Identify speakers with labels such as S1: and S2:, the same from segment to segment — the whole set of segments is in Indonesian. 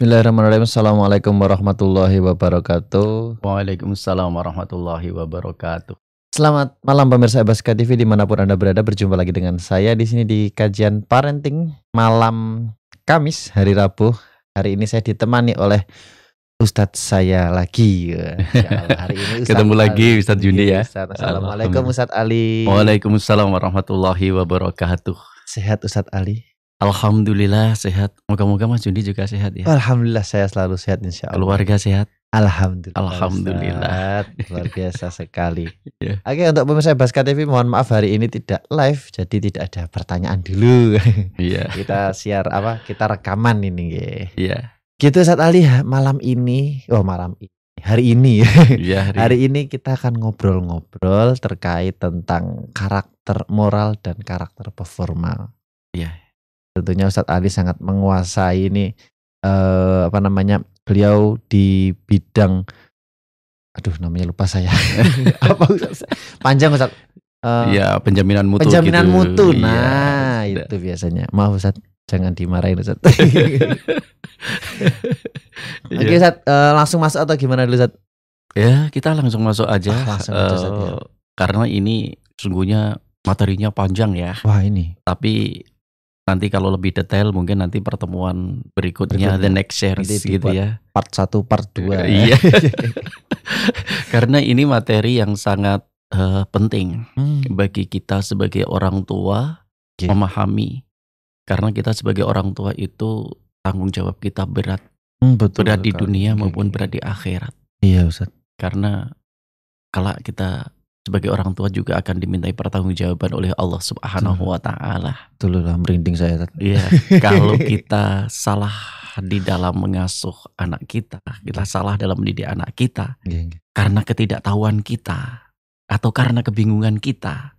S1: Bismillahirrahmanirrahim. Assalamualaikum warahmatullahi wabarakatuh.
S2: Waalaikumsalam warahmatullahi wabarakatuh.
S1: Selamat malam pemirsa Ebaska TV dimanapun Anda berada. Berjumpa lagi dengan saya di sini di kajian parenting malam Kamis hari Rabu. Hari ini saya ditemani oleh Ustadz saya lagi. Allah, hari ini Ustadz ketemu Ali. lagi Ustadz Juni ya. Iya, Ustadz. Assalamualaikum Ustadz Ali. Waalaikumsalam
S2: warahmatullahi wabarakatuh. Sehat Ustadz Ali. Alhamdulillah sehat.
S1: Moga-moga Mas Juni juga sehat ya. Alhamdulillah saya selalu sehat insya Allah. Keluarga sehat. Alhamdulillah. Alhamdulillah. Luar biasa sekali. yeah. Oke untuk pemirsa Basket TV mohon maaf hari ini tidak live jadi tidak ada pertanyaan dulu. Iya. yeah. kita siar apa? Kita rekaman ini. Iya. Yeah. Gitu saat Ali malam ini. Oh malam ini. Hari ini, ya, hari. hari ini kita akan ngobrol-ngobrol terkait tentang karakter moral dan karakter performa. Iya tentunya Ustadz Ali sangat menguasai ini eh, apa namanya beliau di bidang aduh namanya lupa saya apa Ustadz? panjang Ustadz uh, ya penjaminan mutu penjaminan gitu. mutu iya, nah ya, itu biasanya maaf Ustadz jangan dimarahin Ustadz oke
S2: okay, iya. Ustaz uh, eh, langsung masuk atau gimana dulu Ustaz ya kita langsung masuk aja ah, langsung uh, Ustaz, ya. Eh, karena ini sungguhnya materinya panjang ya wah ini tapi nanti kalau lebih detail mungkin nanti pertemuan berikutnya, berikutnya. the next series gitu ya part 1 part 2 iya karena ini materi yang sangat uh, penting hmm. bagi kita sebagai orang tua yeah. memahami karena kita sebagai orang tua itu tanggung jawab kita berat hmm, betul berat di dunia iya. maupun berat di akhirat iya Ustaz karena kalau kita sebagai orang tua juga akan dimintai pertanggungjawaban oleh Allah Subhanahu wa taala. Itulah merinding saya. Iya, kalau kita salah di dalam mengasuh anak kita, kita salah dalam mendidik anak kita iya, iya. karena ketidaktahuan kita atau karena kebingungan kita.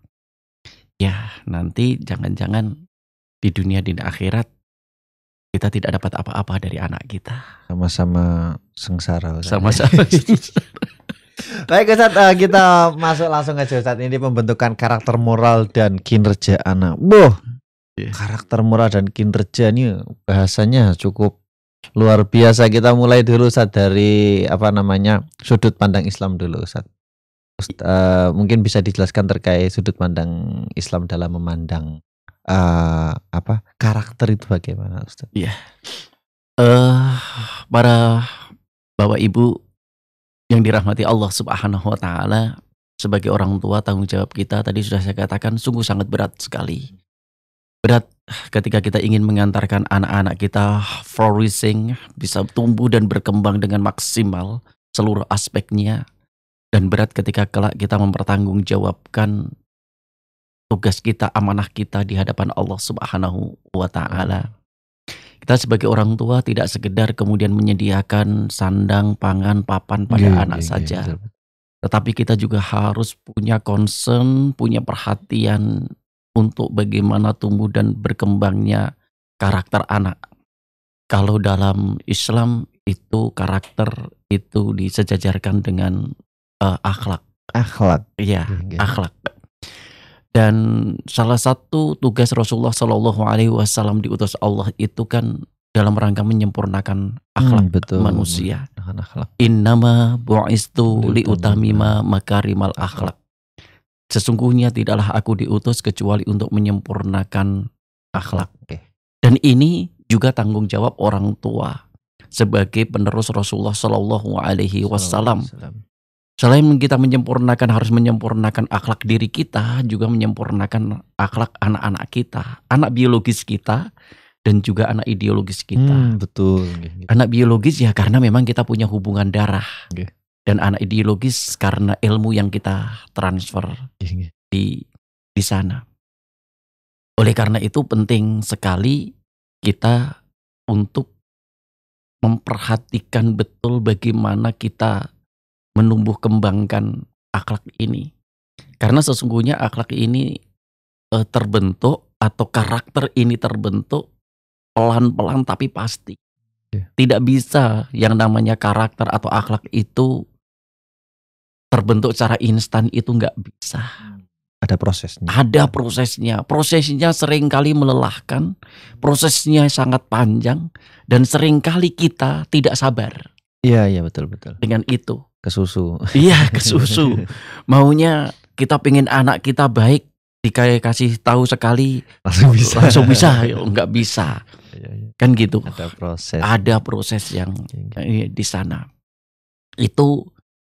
S2: Ya, nanti jangan-jangan di dunia di akhirat kita tidak dapat apa-apa dari anak kita.
S1: Sama-sama sengsara. Sama-sama Baik Ustaz, uh, eh, kita masuk langsung aja Ustaz. Ini pembentukan karakter moral dan kinerja anak. Boh, yeah. karakter moral dan kinerja ini bahasanya cukup luar biasa. Kita mulai dulu Ustaz dari apa namanya sudut pandang Islam dulu Ustaz. uh, eh, mungkin bisa dijelaskan terkait sudut pandang Islam dalam memandang uh, apa karakter itu bagaimana Ustaz? Iya. Yeah.
S2: Uh, para bapak ibu yang dirahmati Allah Subhanahu wa taala sebagai orang tua tanggung jawab kita tadi sudah saya katakan sungguh sangat berat sekali. Berat ketika kita ingin mengantarkan anak-anak kita flourishing, bisa tumbuh dan berkembang dengan maksimal seluruh aspeknya dan berat ketika kelak kita mempertanggungjawabkan tugas kita, amanah kita di hadapan Allah Subhanahu wa taala. Kita sebagai orang tua tidak sekedar kemudian menyediakan sandang, pangan, papan pada yeah, anak yeah, iya, saja. Yeah, yeah. Tetapi kita juga harus punya concern, punya perhatian untuk bagaimana tumbuh dan berkembangnya karakter anak. Kalau dalam Islam itu karakter itu disejajarkan dengan uh, akhlak. Akhlak. Iya, yeah, yeah. akhlak. Dan salah satu tugas Rasulullah Shallallahu Alaihi Wasallam diutus Allah itu kan dalam rangka menyempurnakan hmm, akhlak hmm, betul. manusia. Akhlak. Innama bu'istu utamima makarimal akhlak. Sesungguhnya tidaklah aku diutus kecuali untuk menyempurnakan akhlak. Dan ini juga tanggung jawab orang tua sebagai penerus Rasulullah Shallallahu Alaihi Wasallam Selain kita menyempurnakan harus menyempurnakan akhlak diri kita, juga menyempurnakan akhlak anak-anak kita, anak biologis kita dan juga anak ideologis kita. Hmm, betul. Gitu. Anak biologis ya karena memang kita punya hubungan darah. Okay. Dan anak ideologis karena ilmu yang kita transfer iya, iya. di di sana. Oleh karena itu penting sekali kita untuk memperhatikan betul bagaimana kita menumbuh kembangkan akhlak ini. Karena sesungguhnya akhlak ini e, terbentuk atau karakter ini terbentuk pelan-pelan tapi pasti. Iya. Tidak bisa yang namanya karakter atau akhlak itu terbentuk secara instan itu nggak bisa. Ada prosesnya. Ada prosesnya. Prosesnya seringkali melelahkan, prosesnya sangat panjang, dan seringkali kita tidak sabar. Iya, iya betul betul. Dengan itu ke susu. Iya, ke susu. Maunya kita pingin anak kita baik, dikasih kasih tahu sekali langsung oh, bisa. Langsung bisa, enggak bisa. Iya, iya. Kan gitu. Ada proses. Ada proses yang iya. Eh, di sana. Itu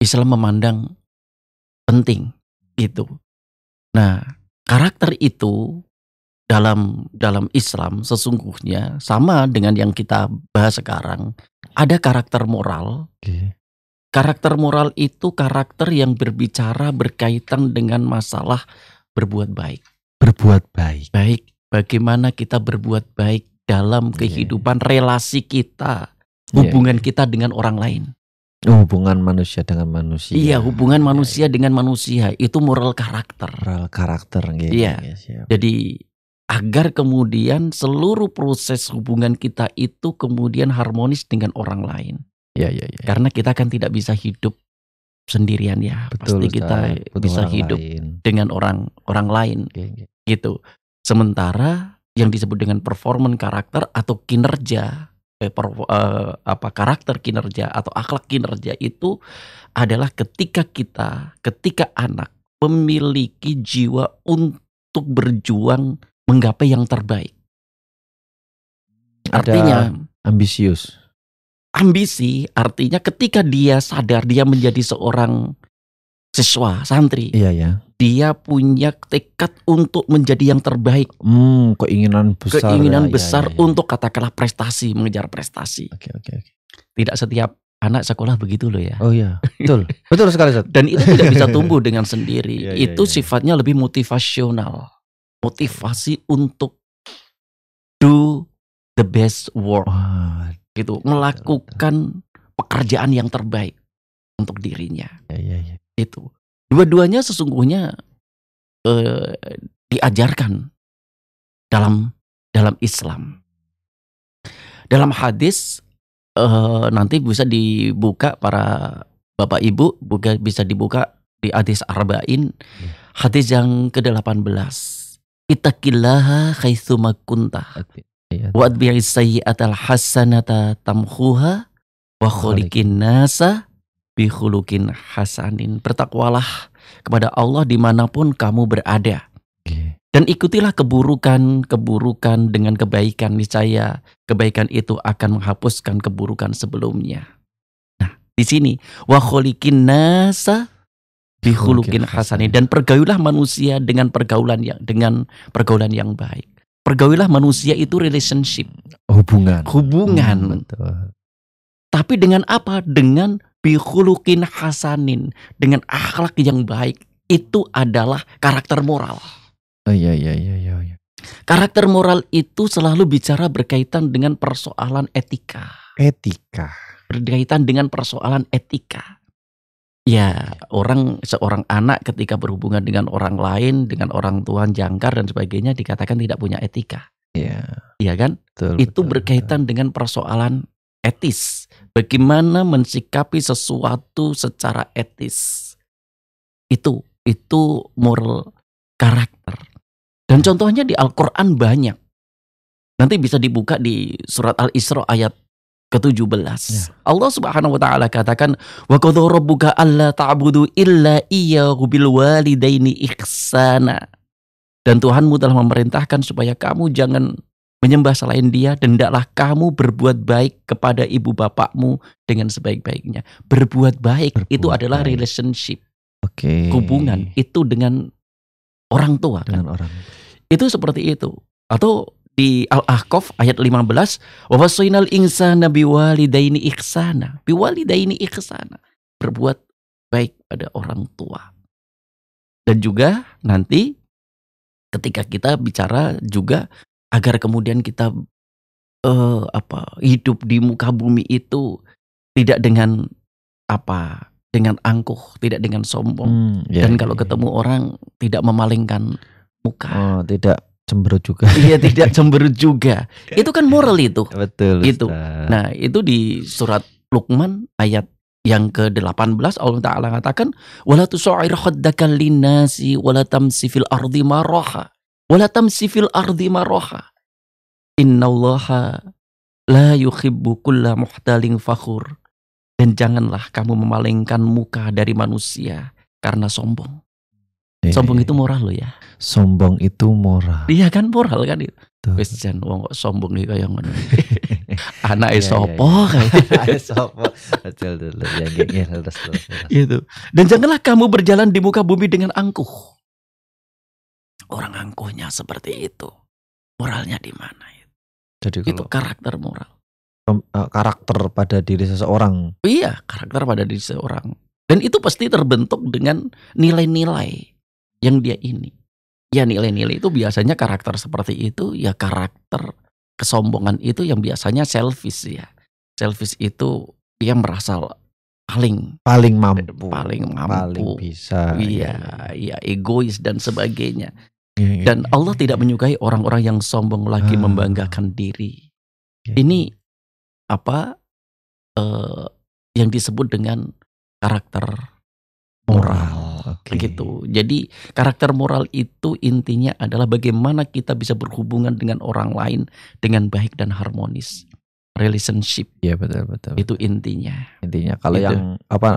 S2: Islam memandang penting gitu. Nah, karakter itu dalam dalam Islam sesungguhnya sama dengan yang kita bahas sekarang ada karakter moral okay. Karakter moral itu karakter yang berbicara berkaitan dengan masalah berbuat baik.
S1: Berbuat baik.
S2: Baik, bagaimana kita berbuat baik dalam iya. kehidupan relasi kita, iya. hubungan yeah. kita dengan orang lain.
S1: Hubungan manusia dengan manusia. Iya,
S2: hubungan iya, manusia yeah. dengan manusia itu moral karakter. Moral
S1: karakter gitu. Iya. Yeah.
S2: Jadi agar kemudian seluruh proses hubungan kita itu kemudian harmonis dengan orang lain. Ya, ya, ya, ya. Karena kita kan tidak bisa hidup sendirian ya. Betul, Pasti kita Betul bisa orang hidup lain. dengan orang orang lain. ya. gitu. Sementara yang disebut dengan performan karakter atau kinerja eh, per, eh, apa karakter kinerja atau akhlak kinerja itu adalah ketika kita, ketika anak memiliki jiwa untuk berjuang menggapai yang terbaik.
S1: Artinya Ada ambisius
S2: ambisi artinya ketika dia sadar dia menjadi seorang siswa santri iya ya dia punya tekad untuk menjadi yang terbaik hmm, keinginan besar keinginan ya, besar ya, ya, ya. untuk katakanlah prestasi mengejar prestasi oke okay, oke okay, okay. tidak setiap anak sekolah begitu loh ya oh iya betul betul sekali Zat. dan itu tidak bisa tumbuh dengan sendiri ya, itu ya, ya. sifatnya lebih motivasional motivasi untuk do the best work wow gitu melakukan pekerjaan yang terbaik untuk dirinya ya, ya, ya. itu dua-duanya sesungguhnya eh, diajarkan dalam dalam Islam dalam hadis eh, nanti bisa dibuka para bapak ibu buka, bisa dibuka di hadis arba'in ya. hadis yang ke-18 Itakillaha khaitsuma kunta. Iya. Wa atbi'i sayyi'atal hasanata tamhuha wa kholiqin nasa bihulukin hasanin. Bertakwalah kepada Allah dimanapun kamu berada. Iya. Dan ikutilah keburukan-keburukan dengan kebaikan niscaya. Kebaikan itu akan menghapuskan keburukan sebelumnya. Nah, di sini wa nasa bihulukin hasanin dan pergaulah manusia dengan pergaulan yang dengan pergaulan yang baik. Pergaulilah manusia itu relationship, hubungan. Hubungan. Hmm, betul. Tapi dengan apa? Dengan bihulukin hasanin, dengan akhlak yang baik. Itu adalah karakter moral.
S1: Oh, iya, iya, iya, iya.
S2: Karakter moral itu selalu bicara berkaitan dengan persoalan etika. Etika. Berkaitan dengan persoalan etika. Ya, orang seorang anak ketika berhubungan dengan orang lain, dengan orang tua jangkar dan sebagainya dikatakan tidak punya etika. Iya. Iya kan? Betul, Itu betul, berkaitan betul. dengan persoalan etis. Bagaimana mensikapi sesuatu secara etis. Itu itu moral karakter. Dan contohnya di Al-Qur'an banyak. Nanti bisa dibuka di surat Al-Isra ayat ke-17. Ya. Allah Subhanahu wa taala katakan wa qad rabbuka alla ta'budu illa iyyahu bil walidaini ihsana. Dan Tuhanmu telah memerintahkan supaya kamu jangan menyembah selain dia dan hendaklah kamu berbuat baik kepada ibu bapakmu dengan sebaik-baiknya. Berbuat baik berbuat itu adalah relationship. Oke. Okay. Hubungan itu dengan orang tua dengan kan. orang. Itu seperti itu. Atau di Al-Ahqaf ayat 15 wa wasainal insana biwalidaini ihsana biwalidaini ihsana berbuat baik pada orang tua dan juga nanti ketika kita bicara juga agar kemudian kita uh, apa hidup di muka bumi itu tidak dengan apa dengan angkuh tidak dengan sombong hmm, yeah, dan iya, kalau yeah, ketemu yeah. orang tidak memalingkan muka oh, tidak cemberut juga. Iya tidak cemberut juga. Itu kan moral itu. Betul. Itu. Nah itu di surat Luqman ayat yang ke-18 Allah Ta'ala katakan wala tusair khaddaka linasi wala tamsi fil ardi maraha wala tamsi fil ardi maraha innallaha la yuhibbu kulla muhtalin fakhur dan janganlah kamu memalingkan muka dari manusia karena sombong Iya, sombong iya. itu moral lo ya.
S1: Sombong itu
S2: moral. Iya kan moral kan itu. Wis jan wong kok sombong iki kaya ngono. Anake sapa kae. Anake sapa.
S1: acel dulu ya terus terus.
S2: Itu. Dan janganlah kamu berjalan di muka bumi dengan angkuh. Orang angkuhnya seperti itu. Moralnya di
S1: mana itu? Jadi itu karakter moral.
S2: Eh, karakter pada diri seseorang. Iya, karakter pada diri seseorang. Dan itu pasti terbentuk dengan nilai-nilai yang dia ini. Ya nilai-nilai itu biasanya karakter seperti itu ya karakter kesombongan itu yang biasanya selfish ya. Selfish itu dia merasa paling paling mampu paling mampu paling bisa iya iya ya, egois dan sebagainya iya, iya, dan iya, Allah tidak menyukai orang-orang yang sombong lagi ah. membanggakan diri ini apa uh, yang disebut dengan karakter moral Okay. Gitu. Jadi karakter moral itu intinya adalah bagaimana kita bisa berhubungan dengan orang lain dengan baik dan harmonis.
S1: Relationship. Iya betul, betul betul. Itu intinya. Intinya kalau gitu. yang apa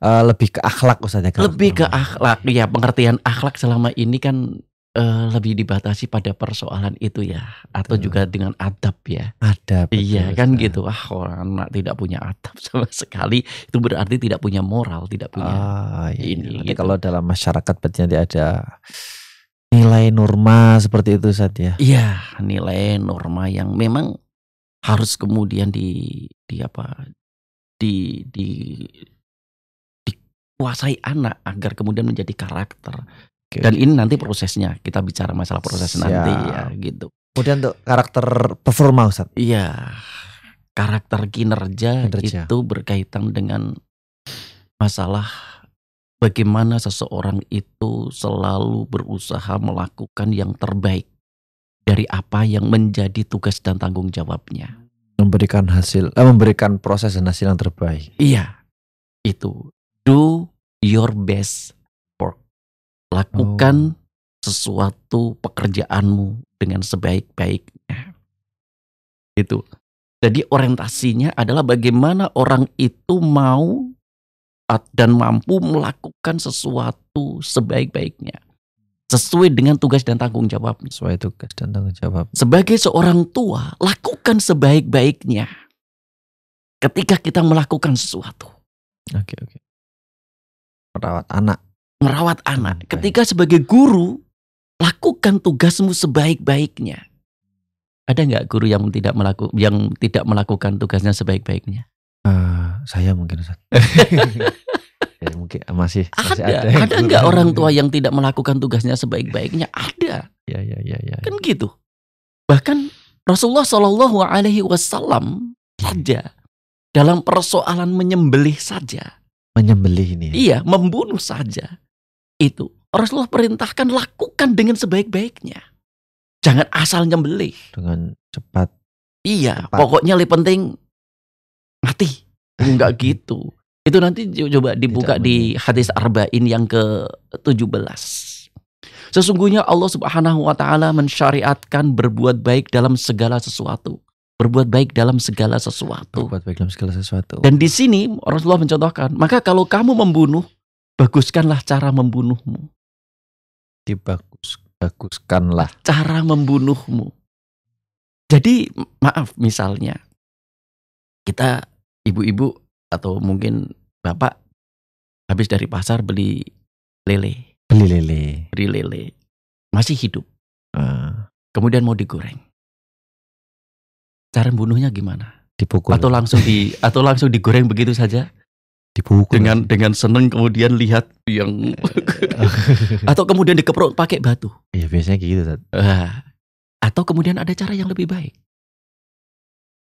S1: uh, lebih ke akhlak usahanya.
S2: Lebih ke akhlak. Ya pengertian akhlak selama ini kan uh, lebih dibatasi pada persoalan itu ya atau juga dengan adab ya adab iya, betul, iya kan betul. gitu ah orang anak tidak punya adab sama sekali itu berarti tidak punya moral tidak punya ah, iya. ini iya. Nanti gitu. kalau
S1: dalam masyarakat berarti ada nilai
S2: norma seperti itu saat ya iya nilai norma yang memang harus kemudian di di apa di di dikuasai anak agar kemudian menjadi karakter okay. Dan ini nanti prosesnya kita bicara masalah proses Siap. nanti ya gitu. Kemudian untuk karakter
S1: performa Ustaz.
S2: Iya. Karakter kinerja, kinerja itu berkaitan dengan masalah bagaimana seseorang itu selalu berusaha melakukan yang terbaik dari apa yang menjadi tugas dan tanggung jawabnya.
S1: Memberikan hasil, eh, memberikan
S2: proses dan hasil yang terbaik. Iya, itu do your best Lakukan oh. sesuatu pekerjaanmu dengan sebaik-baiknya. Itu. Jadi orientasinya adalah bagaimana orang itu mau dan mampu melakukan sesuatu sebaik-baiknya sesuai dengan tugas dan tanggung jawab Sesuai tugas dan tanggung jawab. Sebagai seorang tua, lakukan sebaik-baiknya ketika kita melakukan sesuatu. Oke, oke. Okay. anak merawat hmm, anak. Ketika sebagai guru, lakukan tugasmu sebaik-baiknya. Ada nggak guru yang tidak melaku, yang tidak melakukan tugasnya sebaik-baiknya? Uh, saya mungkin Ustaz. ya, mungkin eh, masih, ada. Ada, nggak orang tua yang tidak melakukan tugasnya sebaik-baiknya? Ada. Ya, ya, ya, ya, ya. Kan gitu. Bahkan Rasulullah Shallallahu Alaihi Wasallam saja dalam persoalan menyembelih saja.
S1: Menyembelih ini.
S2: Ya? Iya, membunuh saja itu Rasulullah perintahkan lakukan dengan sebaik-baiknya. Jangan asal nyembelih. Dengan cepat. Iya, cepat. pokoknya lebih penting mati. Enggak gitu. Itu nanti coba dibuka Tidak di hadis arba'in yang ke-17. Sesungguhnya Allah Subhanahu wa taala mensyariatkan berbuat baik dalam segala sesuatu. Berbuat baik dalam segala sesuatu.
S1: Berbuat baik dalam segala sesuatu. Dan
S2: di sini Rasulullah mencontohkan, maka kalau kamu membunuh, Baguskanlah cara membunuhmu. Dibagus, baguskanlah. Cara membunuhmu. Jadi maaf misalnya
S3: kita ibu-ibu atau mungkin bapak habis dari pasar beli lele. Beli lele. Beli lele. Masih hidup.
S2: Uh. Kemudian mau digoreng. Cara membunuhnya gimana? Dipukul. Atau langsung di atau langsung digoreng begitu saja? dipukul dengan dengan seneng kemudian lihat yang atau kemudian dikeprok pakai batu ya biasanya gitu Tad. Ah. atau kemudian ada cara yang lebih baik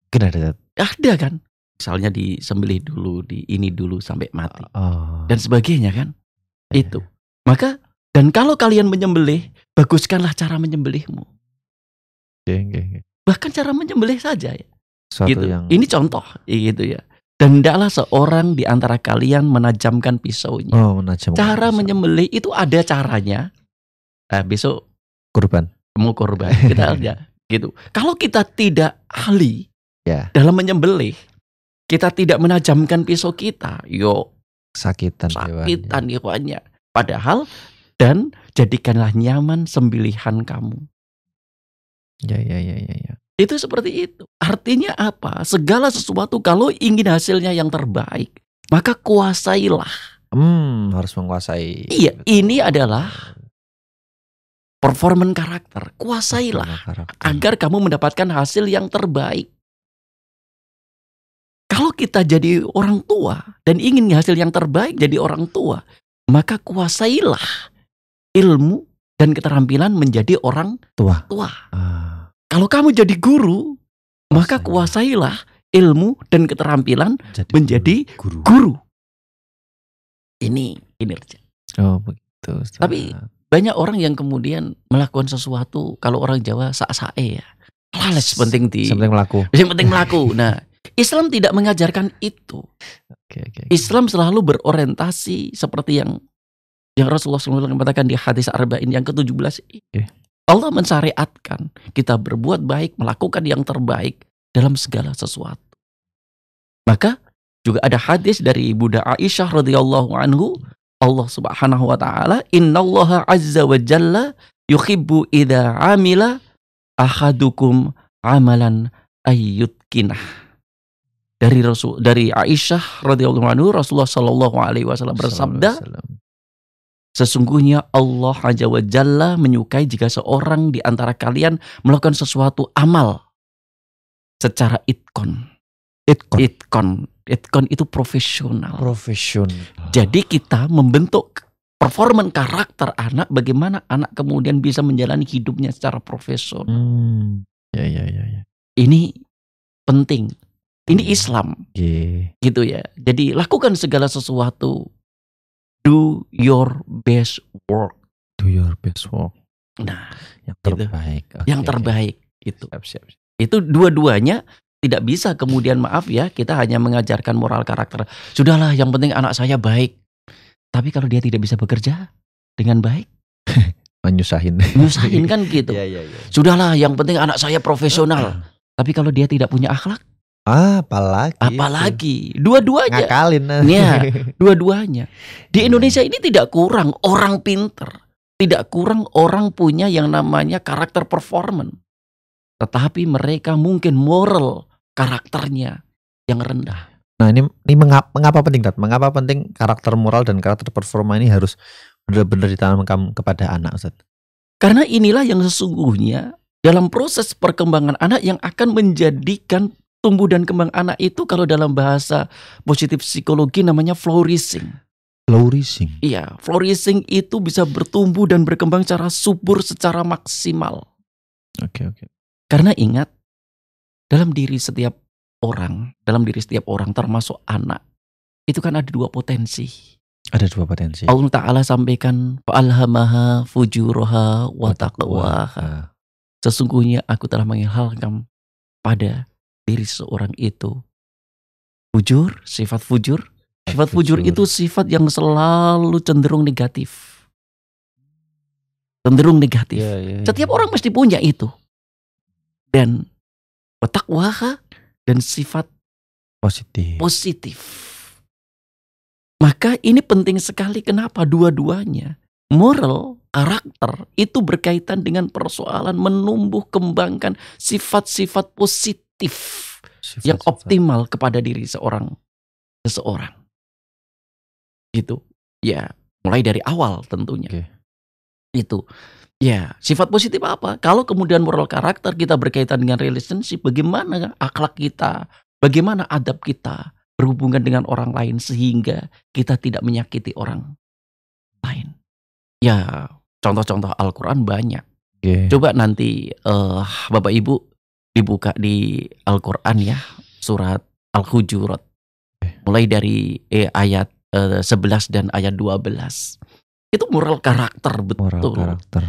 S2: kenapa ada Tad. ada kan misalnya disembelih dulu di ini dulu sampai mati oh. oh. dan sebagainya kan ya. itu maka dan kalau kalian menyembelih baguskanlah cara menyembelihmu ya ya, ya. bahkan cara menyembelih saja ya gitu yang... ini contoh gitu ya dan hendaklah seorang di antara kalian menajamkan pisaunya. Oh, menajamkan Cara pisau. menyembelih itu ada caranya. Nah, besok
S1: kurban. Mau kurban.
S2: Kita aja gitu. Kalau kita tidak ahli yeah. dalam menyembelih, kita tidak menajamkan pisau kita, yo sakitan sakitan hewannya. Padahal dan jadikanlah nyaman sembelihan kamu. Ya, ya, ya, ya, ya. Itu seperti itu. Artinya apa? Segala sesuatu kalau ingin hasilnya yang terbaik, maka kuasailah.
S1: Hmm, harus menguasai. Iya, Betul.
S2: ini adalah performan karakter. Kuasailah karakter. agar kamu mendapatkan hasil yang terbaik. Kalau kita jadi orang tua dan ingin hasil yang terbaik jadi orang tua, maka kuasailah ilmu dan keterampilan menjadi orang tua. tua. Uh. Kalau kamu jadi guru, Kuasai. maka kuasailah ilmu dan keterampilan jadi menjadi guru. guru. Ini kinerja.
S1: Oh, begitu.
S2: Ustaz. Tapi banyak orang yang kemudian melakukan sesuatu kalau orang Jawa sak-sae ya. Lales penting di penting melaku. Yang penting melaku. Nah, Islam tidak mengajarkan itu. okay, okay. Islam selalu berorientasi seperti yang yang Rasulullah SAW katakan di hadis Arba'in yang ke-17 okay. Allah mensyariatkan kita berbuat baik, melakukan yang terbaik dalam segala sesuatu. Maka juga ada hadis dari Bunda Aisyah radhiyallahu anhu, Allah Subhanahu wa taala, "Innallaha azza wa jalla yuhibbu idza amila ahadukum amalan ayyutkinah." Dari Rasul dari Aisyah radhiyallahu anhu Rasulullah sallallahu alaihi wasallam bersabda, Sesungguhnya Allah Azza wa Jalla menyukai jika seorang di antara kalian melakukan sesuatu amal secara itkon. Itkon. Itkon. Itkon itu profesional. Profesional. Jadi kita membentuk performan karakter anak bagaimana anak kemudian bisa menjalani hidupnya secara profesional. Hmm. Ya ya ya ya. Ini penting. Ini iya. Islam. Yeah. Gitu ya. Jadi lakukan segala sesuatu do your best work. Do your best work. Nah, yang gitu. terbaik. Okay. Yang terbaik itu. Siap, siap, siap. Itu dua-duanya tidak bisa kemudian maaf ya kita hanya mengajarkan moral karakter. Sudahlah, yang penting anak saya baik. Tapi kalau dia tidak bisa bekerja dengan baik, menyusahin. Menyusahin kan gitu. ya, ya, ya. Sudahlah, yang penting anak saya profesional. Tapi kalau dia tidak punya akhlak, Ah, apalagi. Apalagi. Dua-duanya. Ngakalin. Ya, dua-duanya. Di Indonesia ini tidak kurang orang pinter. Tidak kurang orang punya yang namanya karakter performance. Tetapi mereka mungkin moral karakternya yang rendah.
S1: Nah ini, ini mengapa, mengapa penting Dad? Mengapa penting karakter moral dan karakter performa ini harus benar-benar ditanamkan kepada anak Ustaz?
S2: Karena inilah yang sesungguhnya dalam proses perkembangan anak yang akan menjadikan tumbuh dan kembang anak itu kalau dalam bahasa positif psikologi namanya flourishing. Flourishing. Iya, flourishing itu bisa bertumbuh dan berkembang secara subur secara maksimal. Oke, okay, oke. Okay. Karena ingat dalam diri setiap orang, dalam diri setiap orang termasuk anak, itu kan ada dua potensi. Ada dua potensi. Allah Ta'ala sampaikan, Fa'alhamaha fujuroha wa taqwaha. Sesungguhnya aku telah mengilhamkan pada diri seorang itu. Fujur, sifat fujur. Sifat fujur, itu sifat yang selalu cenderung negatif. Cenderung negatif. Ya, ya, ya. Setiap orang mesti punya itu. Dan waha dan sifat positif. Positif. Maka ini penting sekali kenapa dua-duanya moral karakter itu berkaitan dengan persoalan menumbuh kembangkan sifat-sifat positif positif sifat, yang optimal kepada diri seorang seseorang. Itu ya mulai dari awal tentunya. Okay. Itu. Ya, sifat positif apa? Kalau kemudian moral karakter kita berkaitan dengan relationship, bagaimana akhlak kita, bagaimana adab kita berhubungan dengan orang lain sehingga kita tidak menyakiti orang lain. Ya, contoh-contoh Al-Quran banyak. Okay. Coba nanti uh, Bapak Ibu dibuka di Al-Qur'an ya, surat Al-Hujurat. Eh. Mulai dari eh, ayat eh, 11 dan ayat 12. Itu moral karakter betul. Moral karakter.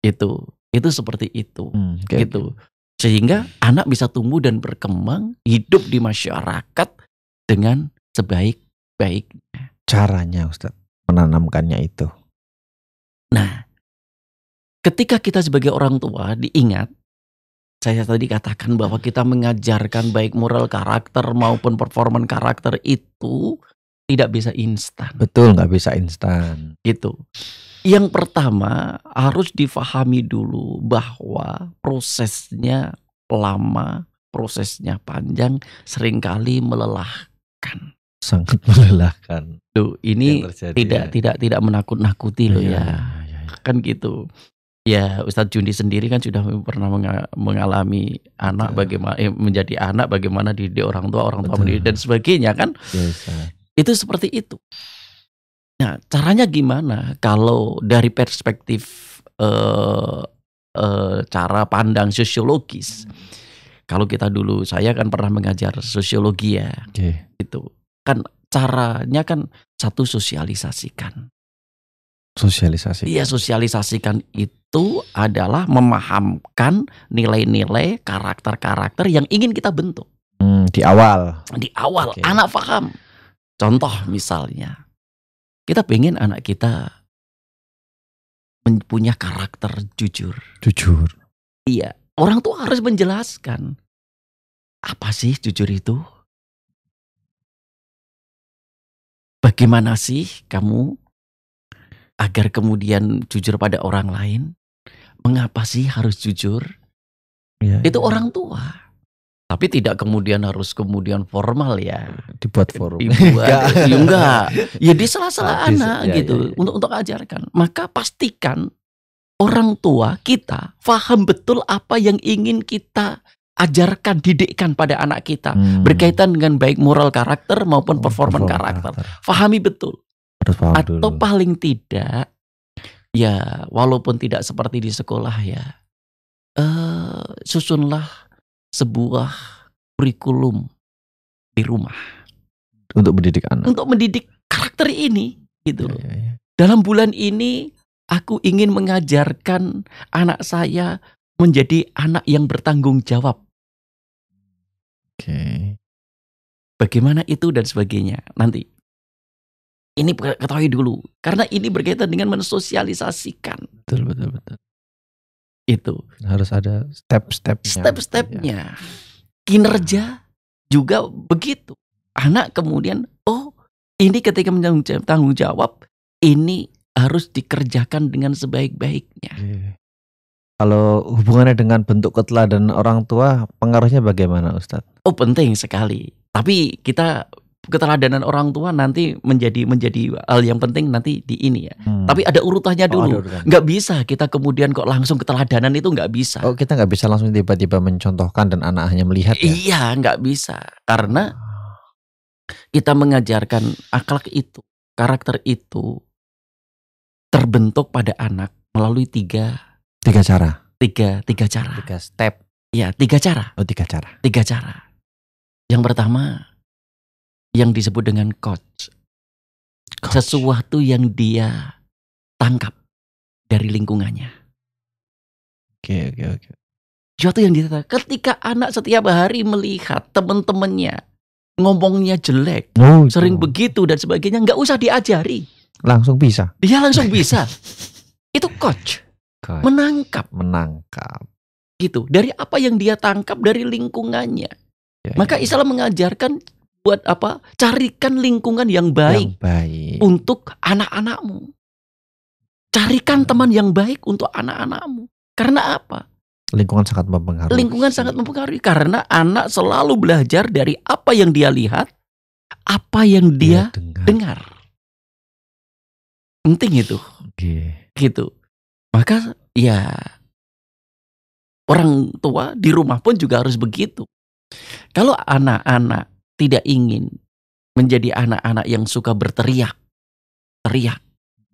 S2: Itu itu seperti itu. Hmm, okay, gitu. Sehingga anak bisa tumbuh dan berkembang hidup di masyarakat dengan sebaik baik Caranya
S1: Ustaz menanamkannya itu.
S2: Nah, ketika kita sebagai orang tua diingat saya tadi katakan bahwa kita mengajarkan baik moral karakter maupun performan karakter itu tidak bisa instan. Betul,
S1: nggak bisa instan. Gitu.
S2: Yang pertama harus difahami dulu bahwa prosesnya lama, prosesnya panjang, seringkali melelahkan.
S1: Sangat melelahkan. Tuh,
S2: ini terjadi, tidak ya. tidak tidak menakut-nakuti loh iya, ya. ya. ya. Kan gitu. Ya, Ustadz Jundi sendiri kan sudah pernah mengalami anak Betul. Iya. bagaimana eh, menjadi anak bagaimana di, orang tua orang tua mendidik dan sebagainya kan. Yes, iya, itu seperti itu. Nah, caranya gimana kalau dari perspektif eh, eh, cara pandang sosiologis? Kalau kita dulu saya kan pernah mengajar sosiologi ya. Okay. Itu kan caranya kan satu sosialisasikan. Sosialisasi. Iya, sosialisasikan itu adalah memahamkan nilai-nilai, karakter-karakter yang ingin kita bentuk. Hmm, di awal. Di awal, okay. anak paham. Contoh misalnya, kita pengen anak kita mempunyai karakter jujur.
S3: Jujur. Iya,
S2: orang tua harus menjelaskan
S3: apa sih jujur itu? Bagaimana sih
S2: kamu agar kemudian jujur pada orang lain? Mengapa sih harus jujur? Ya, itu ya. orang tua. Tapi tidak kemudian harus kemudian formal ya. Dibuat formal. Dibuat, ya enggak. Ya di sela-sela anak ya, gitu. Ya, ya. Untuk untuk ajarkan. Maka pastikan orang tua kita faham betul apa yang ingin kita ajarkan, didikkan pada anak kita hmm. berkaitan dengan baik moral karakter maupun oh, performan karakter. Fahami betul. Harus paham atau dulu. paling tidak ya walaupun tidak seperti di sekolah ya uh, susunlah sebuah kurikulum di rumah untuk mendidik anak untuk mendidik karakter ini gitu ya, ya, ya. dalam bulan ini aku ingin mengajarkan anak saya menjadi anak yang bertanggung jawab oke
S3: okay. bagaimana itu dan sebagainya nanti ini ketahui
S2: dulu karena ini berkaitan dengan mensosialisasikan.
S1: Betul betul betul. Itu harus ada step-stepnya.
S2: Step-stepnya. Ya. Kinerja juga begitu. Anak kemudian oh ini ketika menanggung tanggung jawab ini harus dikerjakan dengan sebaik-baiknya.
S1: Iya. Kalau hubungannya dengan bentuk keteladan orang tua, pengaruhnya bagaimana, Ustadz?
S2: Oh, penting sekali. Tapi kita keteladanan orang tua nanti menjadi menjadi hal yang penting nanti di ini ya. Hmm. Tapi ada urutannya oh, dulu. Oh, nggak bisa kita kemudian kok langsung keteladanan itu nggak bisa. Oh kita nggak bisa langsung tiba-tiba mencontohkan dan anak hanya melihat. Ya? Iya nggak bisa karena kita mengajarkan akhlak itu karakter itu terbentuk pada anak melalui tiga
S1: tiga cara
S2: tiga tiga cara tiga step ya tiga cara oh tiga cara tiga cara yang pertama yang disebut dengan coach. coach.
S3: Sesuatu
S2: yang dia tangkap dari lingkungannya. Oke, okay, oke, okay, oke. Okay. Sesuatu yang dia tangkap. Ketika anak setiap hari melihat teman-temannya ngomongnya jelek, oh, sering begitu dan sebagainya, nggak usah diajari.
S1: Langsung bisa.
S2: Dia langsung bisa. Itu coach. coach. Menangkap. Menangkap. Gitu. Dari apa yang dia tangkap dari lingkungannya. Ya, Maka ya. ya. Islam mengajarkan buat apa? Carikan lingkungan yang baik, yang
S1: baik.
S2: untuk anak-anakmu. Carikan teman yang baik untuk anak-anakmu. Karena apa?
S1: Lingkungan sangat mempengaruhi. Lingkungan
S2: sangat mempengaruhi karena anak selalu belajar dari apa yang dia lihat, apa yang dia, dia dengar. dengar. Penting itu. Okay. Gitu. Maka ya orang tua di rumah pun juga harus begitu. Kalau anak-anak tidak ingin menjadi anak-anak yang suka berteriak. Teriak.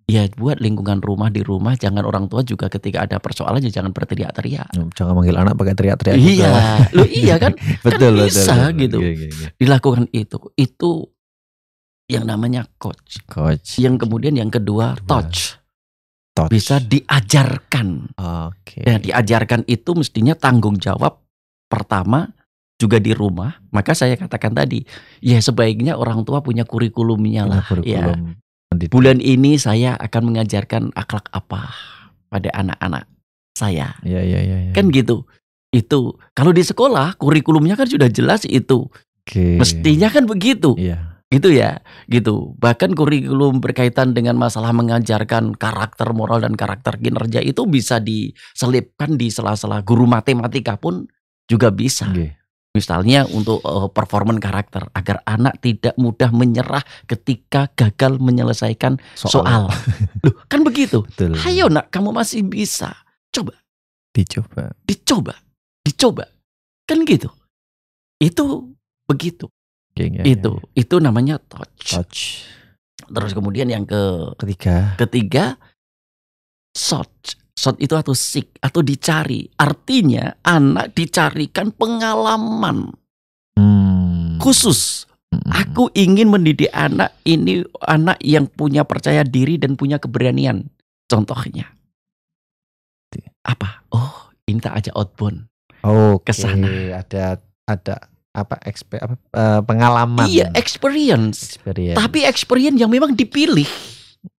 S2: Ya buat lingkungan rumah di rumah jangan orang tua juga ketika ada persoalan ya jangan berteriak-teriak. Ya, jangan manggil anak pakai teriak-teriak. Iya, lo iya kan? kan betul, kan betul, bisa betul, gitu. Iya, iya, iya, Dilakukan itu. Itu yang namanya coach. Coach. Yang kemudian yang kedua, kedua. touch. Touch. Bisa diajarkan. Oke. Okay. Nah, diajarkan itu mestinya tanggung jawab pertama juga di rumah, maka saya katakan tadi, ya sebaiknya orang tua punya kurikulumnya lah. Ya. Kurikulum ya. Bulan ini saya akan mengajarkan akhlak apa pada anak-anak saya. Ya, ya, ya, ya. Kan gitu. Itu kalau di sekolah kurikulumnya kan sudah jelas itu. Okay. Mestinya kan begitu. Ya. Gitu ya, gitu. Bahkan kurikulum berkaitan dengan masalah mengajarkan karakter moral dan karakter kinerja itu bisa diselipkan di sela-sela guru matematika pun juga bisa. Okay misalnya untuk uh, eh, performan karakter agar anak tidak mudah menyerah ketika gagal menyelesaikan soal. soal. Loh, kan begitu. Betul. Ayo nak, kamu masih bisa. Coba. Dicoba. Dicoba. Dicoba. Kan gitu. Itu begitu. Ya, ya, itu ya, ya. itu namanya touch. touch. Terus kemudian yang ke ketiga. Ketiga search shot itu atau seek atau dicari. Artinya anak dicarikan pengalaman hmm. khusus. Hmm. Aku ingin mendidik anak ini anak yang punya percaya diri dan punya keberanian. Contohnya apa? Oh, ini aja outbound.
S1: Oh, okay. ke sana. Ada ada apa, exp, apa eh, pengalaman. Iya, experience. experience. Tapi
S2: experience yang memang dipilih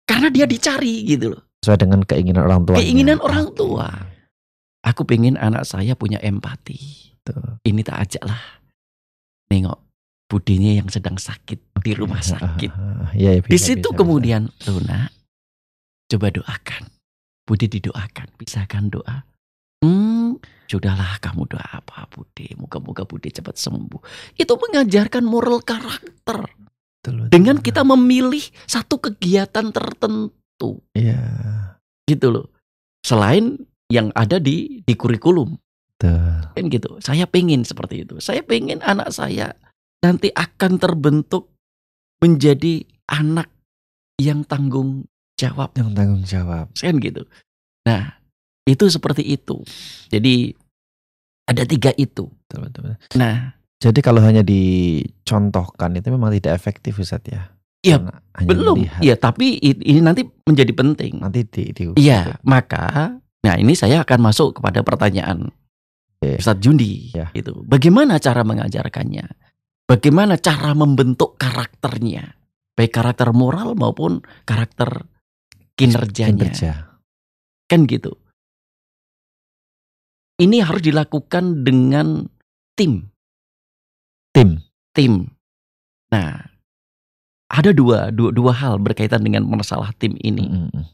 S2: karena dia dicari gitu loh sesuai dengan keinginan orang tua. Keinginan nah, orang tua. Iya. Aku pengen anak saya punya empati. Tuh. Ini tak ajaklah. Nengok budinya yang sedang sakit di rumah sakit. Ya, ya, di situ kemudian Luna coba doakan. Budi didoakan, pisahkan doa. Hmm, sudahlah kamu doa apa Budi, moga-moga Budi cepat sembuh. Itu mengajarkan moral karakter. Dengan kita memilih satu kegiatan tertentu satu. Iya. Gitu loh. Selain yang ada di di kurikulum. Betul. Kan gitu. Saya pengen seperti itu. Saya pengen anak saya nanti akan terbentuk menjadi anak yang tanggung jawab. Yang tanggung jawab. Kan gitu. Nah, itu seperti itu. Jadi ada tiga itu. betul, betul. Nah,
S1: jadi kalau hanya dicontohkan itu memang tidak efektif Ustaz ya.
S2: Iya, belum. Iya, tapi ini nanti menjadi penting. Nanti di, Iya, maka nah ini saya akan masuk kepada pertanyaan yeah. Ustadz Jundi yeah. itu. Bagaimana cara mengajarkannya? Bagaimana cara membentuk karakternya? Baik karakter moral maupun karakter kinerjanya. Kinerja. Kan gitu.
S3: Ini harus dilakukan dengan tim. Tim.
S2: Tim. Nah, ada dua, dua dua hal berkaitan dengan masalah tim ini. mm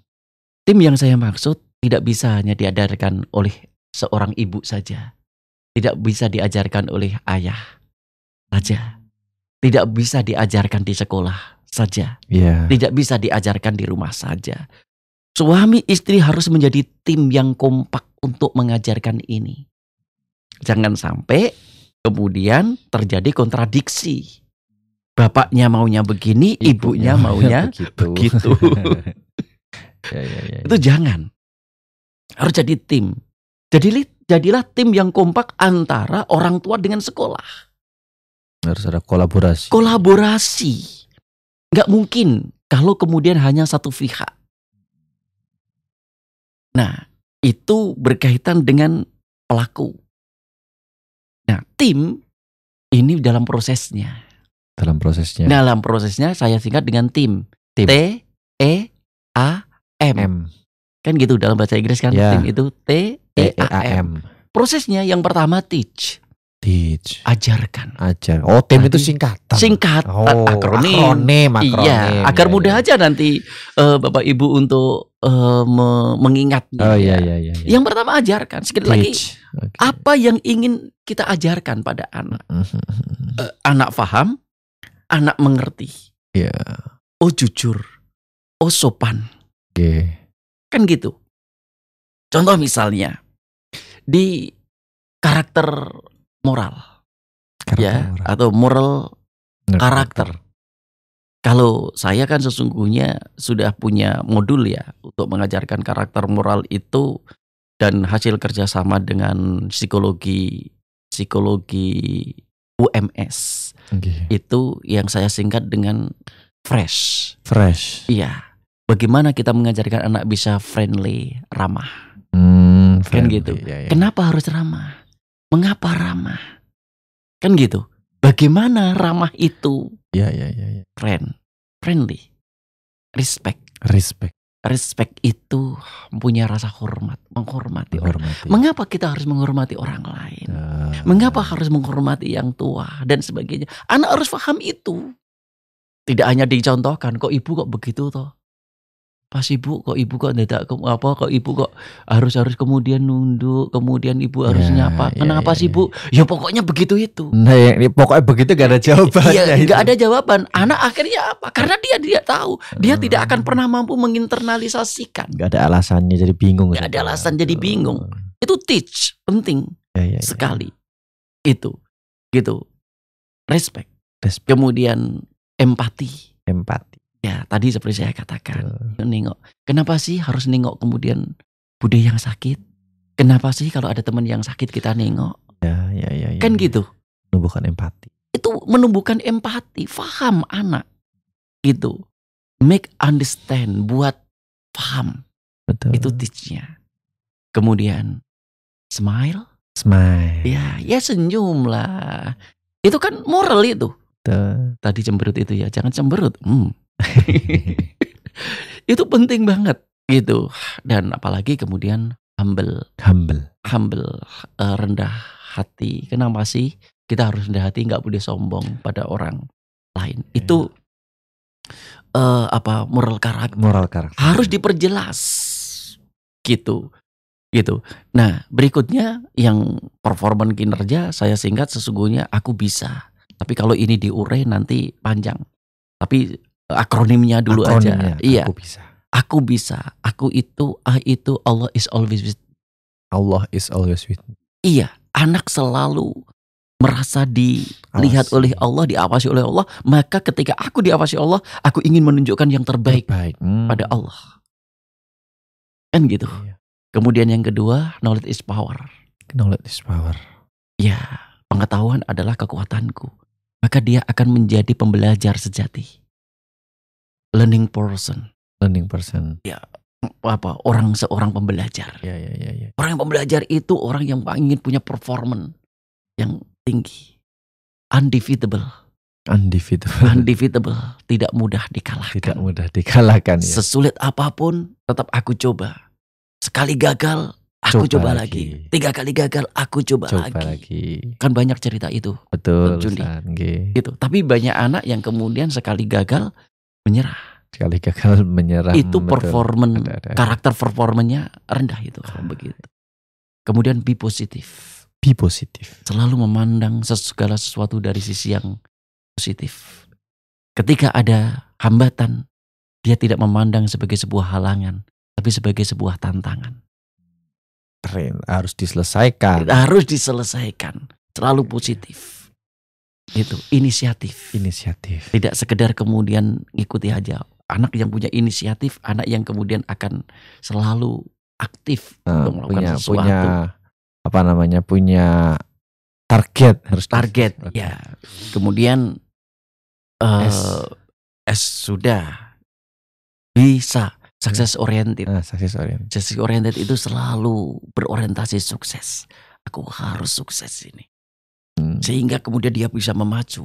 S2: Tim yang saya maksud tidak bisa hanya diajarkan oleh seorang ibu saja. Tidak bisa diajarkan oleh ayah saja. Tidak bisa diajarkan di sekolah saja. Yeah. Tidak bisa diajarkan di rumah saja. Suami istri harus menjadi tim yang kompak untuk mengajarkan ini. Jangan sampai kemudian terjadi kontradiksi bapaknya maunya begini, ibunya, ibunya maunya begitu. begitu. Ya, ya, ya, ya, Itu jangan. Harus jadi tim. Jadi jadilah tim yang kompak antara orang tua dengan sekolah. Harus ada kolaborasi. Kolaborasi. Gak mungkin kalau kemudian hanya satu pihak. Nah, itu berkaitan dengan pelaku. Nah, tim ini dalam prosesnya
S1: dalam prosesnya.
S2: Dalam prosesnya saya singkat dengan tim. tim. T E A M. M. Kan gitu dalam bahasa Inggris kan yeah. tim itu e T E A M. Prosesnya yang pertama teach.
S1: Teach. Ajarkan. Ajar. Oh,
S2: tim e itu singkatan. Singkatan oh, akronim. Akronim, iya, akronim. Iya, agar mudah iya. Ya. aja nanti uh, Bapak Ibu untuk uh, me mengingatnya. Oh iya, iya iya iya. Yang pertama ajarkan. Sekali teach. lagi okay. apa yang ingin kita ajarkan pada anak? uh, anak faham anak mengerti. Iya. Yeah. Oh jujur,
S3: oh sopan. Yeah. Kan gitu. Contoh misalnya
S2: di karakter moral, karakter ya moral. atau moral karakter. karakter. Kalau saya kan sesungguhnya sudah punya modul ya untuk mengajarkan karakter moral itu dan hasil kerjasama dengan psikologi psikologi UMS Okay. Itu yang saya singkat dengan fresh.
S1: Fresh.
S2: Iya. Bagaimana kita mengajarkan anak bisa friendly, ramah.
S1: Hmm, kan friendly. Kan
S2: gitu. Ya, ya. Kenapa harus ramah? Mengapa ramah? Kan gitu. Bagaimana ramah itu? Ya, ya, ya, ya. Friend, friendly, respect. Respect respect itu punya rasa hormat, menghormati, orang. Mengapa kita harus menghormati orang lain? Uh, Mengapa harus menghormati yang tua dan sebagainya? Anak harus paham itu. Tidak hanya dicontohkan, kok ibu kok begitu toh? sih ibu kok ibu kok tidak apa kok ibu kok harus harus kemudian nunduk kemudian ibu harus ya, nyapa ya, kenapa ya, ya, sih bu ya pokoknya begitu itu nah ya,
S1: ya pokoknya begitu gak ada iya, jawaban ya, iya, gak ada
S2: jawaban anak akhirnya apa karena dia dia tahu dia hmm. tidak akan pernah mampu menginternalisasikan
S1: gak ada alasannya jadi bingung gak
S2: ada gitu. alasan itu. jadi bingung itu teach penting ya, ya, ya sekali ya. itu gitu respect, respect. kemudian empati empati Ya, tadi seperti saya katakan, uh. nengok. Kenapa sih harus nengok kemudian bude yang sakit? Kenapa sih kalau ada teman yang sakit kita nengok? Ya, ya, ya. ya kan ya. gitu. Menumbuhkan empati. Itu menumbuhkan empati, faham anak. Gitu. Make understand, buat faham. Betul. Itu teachnya. Kemudian smile. Smile. Ya, ya senyum lah. Itu kan moral itu. Tuh. Tadi cemberut itu ya, jangan cemberut. Hmm. itu penting banget gitu. Dan apalagi kemudian humble. Humble. Humble, uh, rendah hati. Kenapa sih kita harus rendah hati nggak boleh sombong pada orang lain. Yeah. Itu uh, apa moral karakter. Moral karakter. Harus diperjelas gitu. Gitu. Nah, berikutnya yang performan kinerja saya singkat sesungguhnya aku bisa. Tapi kalau ini diurai nanti panjang. Tapi akronimnya dulu akronimnya, aja. Iya. Aku bisa. Aku bisa. Aku itu, ah itu Allah is always with. Allah is always with. Iya, anak selalu merasa dilihat Awasi. oleh Allah, diawasi oleh Allah, maka ketika aku diawasi Allah, aku ingin menunjukkan yang terbaik, terbaik. Hmm. pada Allah. Kan gitu. Iya. Kemudian yang kedua, knowledge is power. Knowledge is power. Ya, pengetahuan adalah kekuatanku. Maka dia akan menjadi pembelajar sejati learning person. Learning person. Ya, apa orang seorang pembelajar. Ya, ya, ya, ya. Orang yang pembelajar itu orang yang ingin punya performance yang tinggi, undefeatable. Undefeatable. Undefeatable, tidak mudah dikalahkan. Tidak mudah dikalahkan. Ya. Sesulit apapun, tetap aku coba. Sekali gagal, aku coba, coba lagi. lagi. Tiga kali gagal, aku coba, coba lagi. lagi. Kan banyak cerita itu. Betul. Juli. Gitu. Tapi banyak anak yang kemudian sekali gagal
S1: menyerah sekali gagal menyerah itu performan
S2: karakter performanya rendah itu ah. begitu kemudian be positif be positif selalu memandang segala sesuatu dari sisi yang positif ketika ada hambatan dia tidak memandang sebagai sebuah halangan tapi sebagai sebuah tantangan keren harus diselesaikan harus diselesaikan selalu iya. positif itu inisiatif. Inisiatif. Tidak sekedar kemudian ngikuti aja. Anak yang punya inisiatif, anak yang kemudian akan selalu aktif nah, untuk melakukan punya, sesuatu. Punya
S1: apa namanya? Punya target harus target ya kemudian
S2: uh, eh, S. S sudah bisa sukses nah, oriented nah, sukses oriented sukses oriented itu selalu berorientasi sukses aku harus sukses ini sehingga kemudian dia bisa memacu.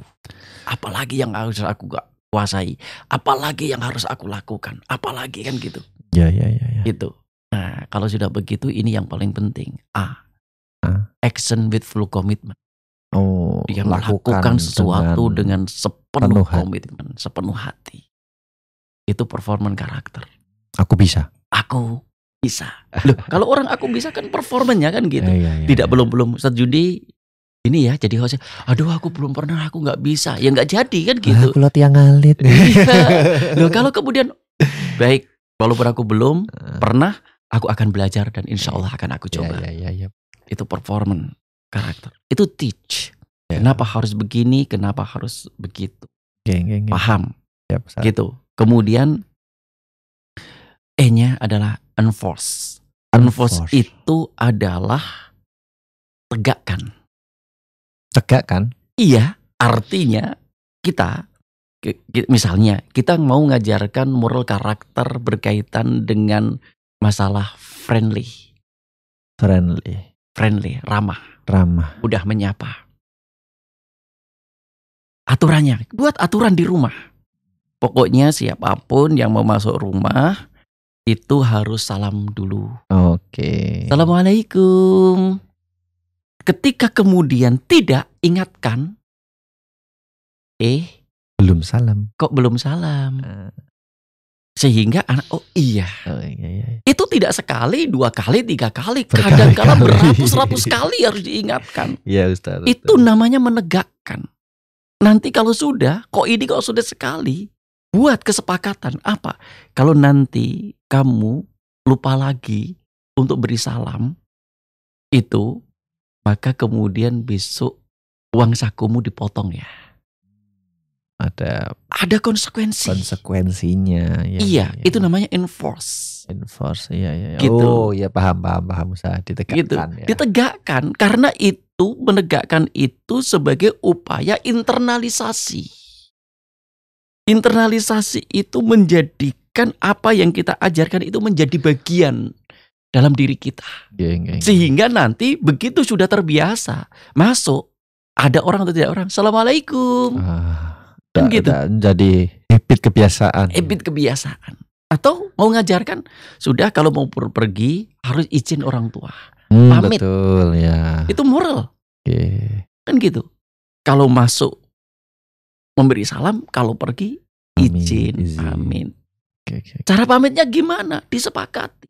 S2: Apalagi yang harus aku gak kuasai, apalagi yang harus aku lakukan, apalagi kan gitu. Ya ya ya. ya. itu Nah kalau sudah begitu ini yang paling penting. A. Ah. Action with full commitment. Oh. Dia melakukan sesuatu dengan, dengan sepenuh komitmen, sepenuh hati. Itu performan karakter. Aku bisa. Aku bisa. Loh, kalau orang aku bisa kan performanya kan gitu. Ya, ya, ya, Tidak iya. belum belum Judi ini ya jadi hostnya aduh aku belum pernah aku nggak bisa ya nggak jadi kan gitu ah, tiang yang ngalit iya. loh kalau kemudian baik walaupun aku belum eh. pernah aku akan belajar dan insya ya. Allah akan aku ya, coba ya, ya, ya, ya. itu performance karakter itu teach ya. kenapa harus begini kenapa harus begitu ya, ya, ya. paham ya, gitu kemudian e-nya adalah enforce enforce, enforce. itu adalah tegakkan Tegak kan? Iya, artinya kita misalnya kita mau ngajarkan moral karakter berkaitan dengan masalah friendly.
S1: Friendly.
S2: Friendly, ramah. Ramah. Udah menyapa. Aturannya, buat aturan di rumah. Pokoknya siapapun yang mau masuk rumah itu harus salam dulu. Oke. Okay. Assalamualaikum. Ketika kemudian tidak ingatkan, eh belum salam. Kok belum salam? Eh. Sehingga anak oh iya. Oh, iya, iya. Itu tidak sekali, dua kali, tiga kali, kadang-kadang beratus-ratus kali harus diingatkan. Iya, Ustaz. Itu namanya menegakkan. Nanti kalau sudah, kok ini kok sudah sekali, buat kesepakatan apa? Kalau nanti kamu lupa lagi untuk beri salam itu maka kemudian besok uang sakumu dipotong ya. Ada ada konsekuensi. Konsekuensinya. Ya, iya, ya. ya. itu namanya enforce.
S1: Enforce, iya iya. iya. Gitu. Oh, ya paham paham paham usaha gitu. ditegakkan gitu. ya.
S2: Ditegakkan karena itu menegakkan itu sebagai upaya internalisasi. Internalisasi itu menjadikan apa yang kita ajarkan itu menjadi bagian dalam diri kita. yeah, yeah. Sehingga nanti begitu sudah terbiasa masuk ada orang atau tidak orang, assalamualaikum. Uh, kan da, gitu. Da, jadi habit kebiasaan. Habit ya. kebiasaan. Atau mau ngajarkan sudah kalau mau pergi harus izin orang tua. Hmm, Pamit. Betul ya. Itu moral. Yeah. Kan gitu. Kalau masuk memberi salam, kalau pergi izin, amin. amin. Okay, okay, okay. Cara pamitnya gimana? Disepakati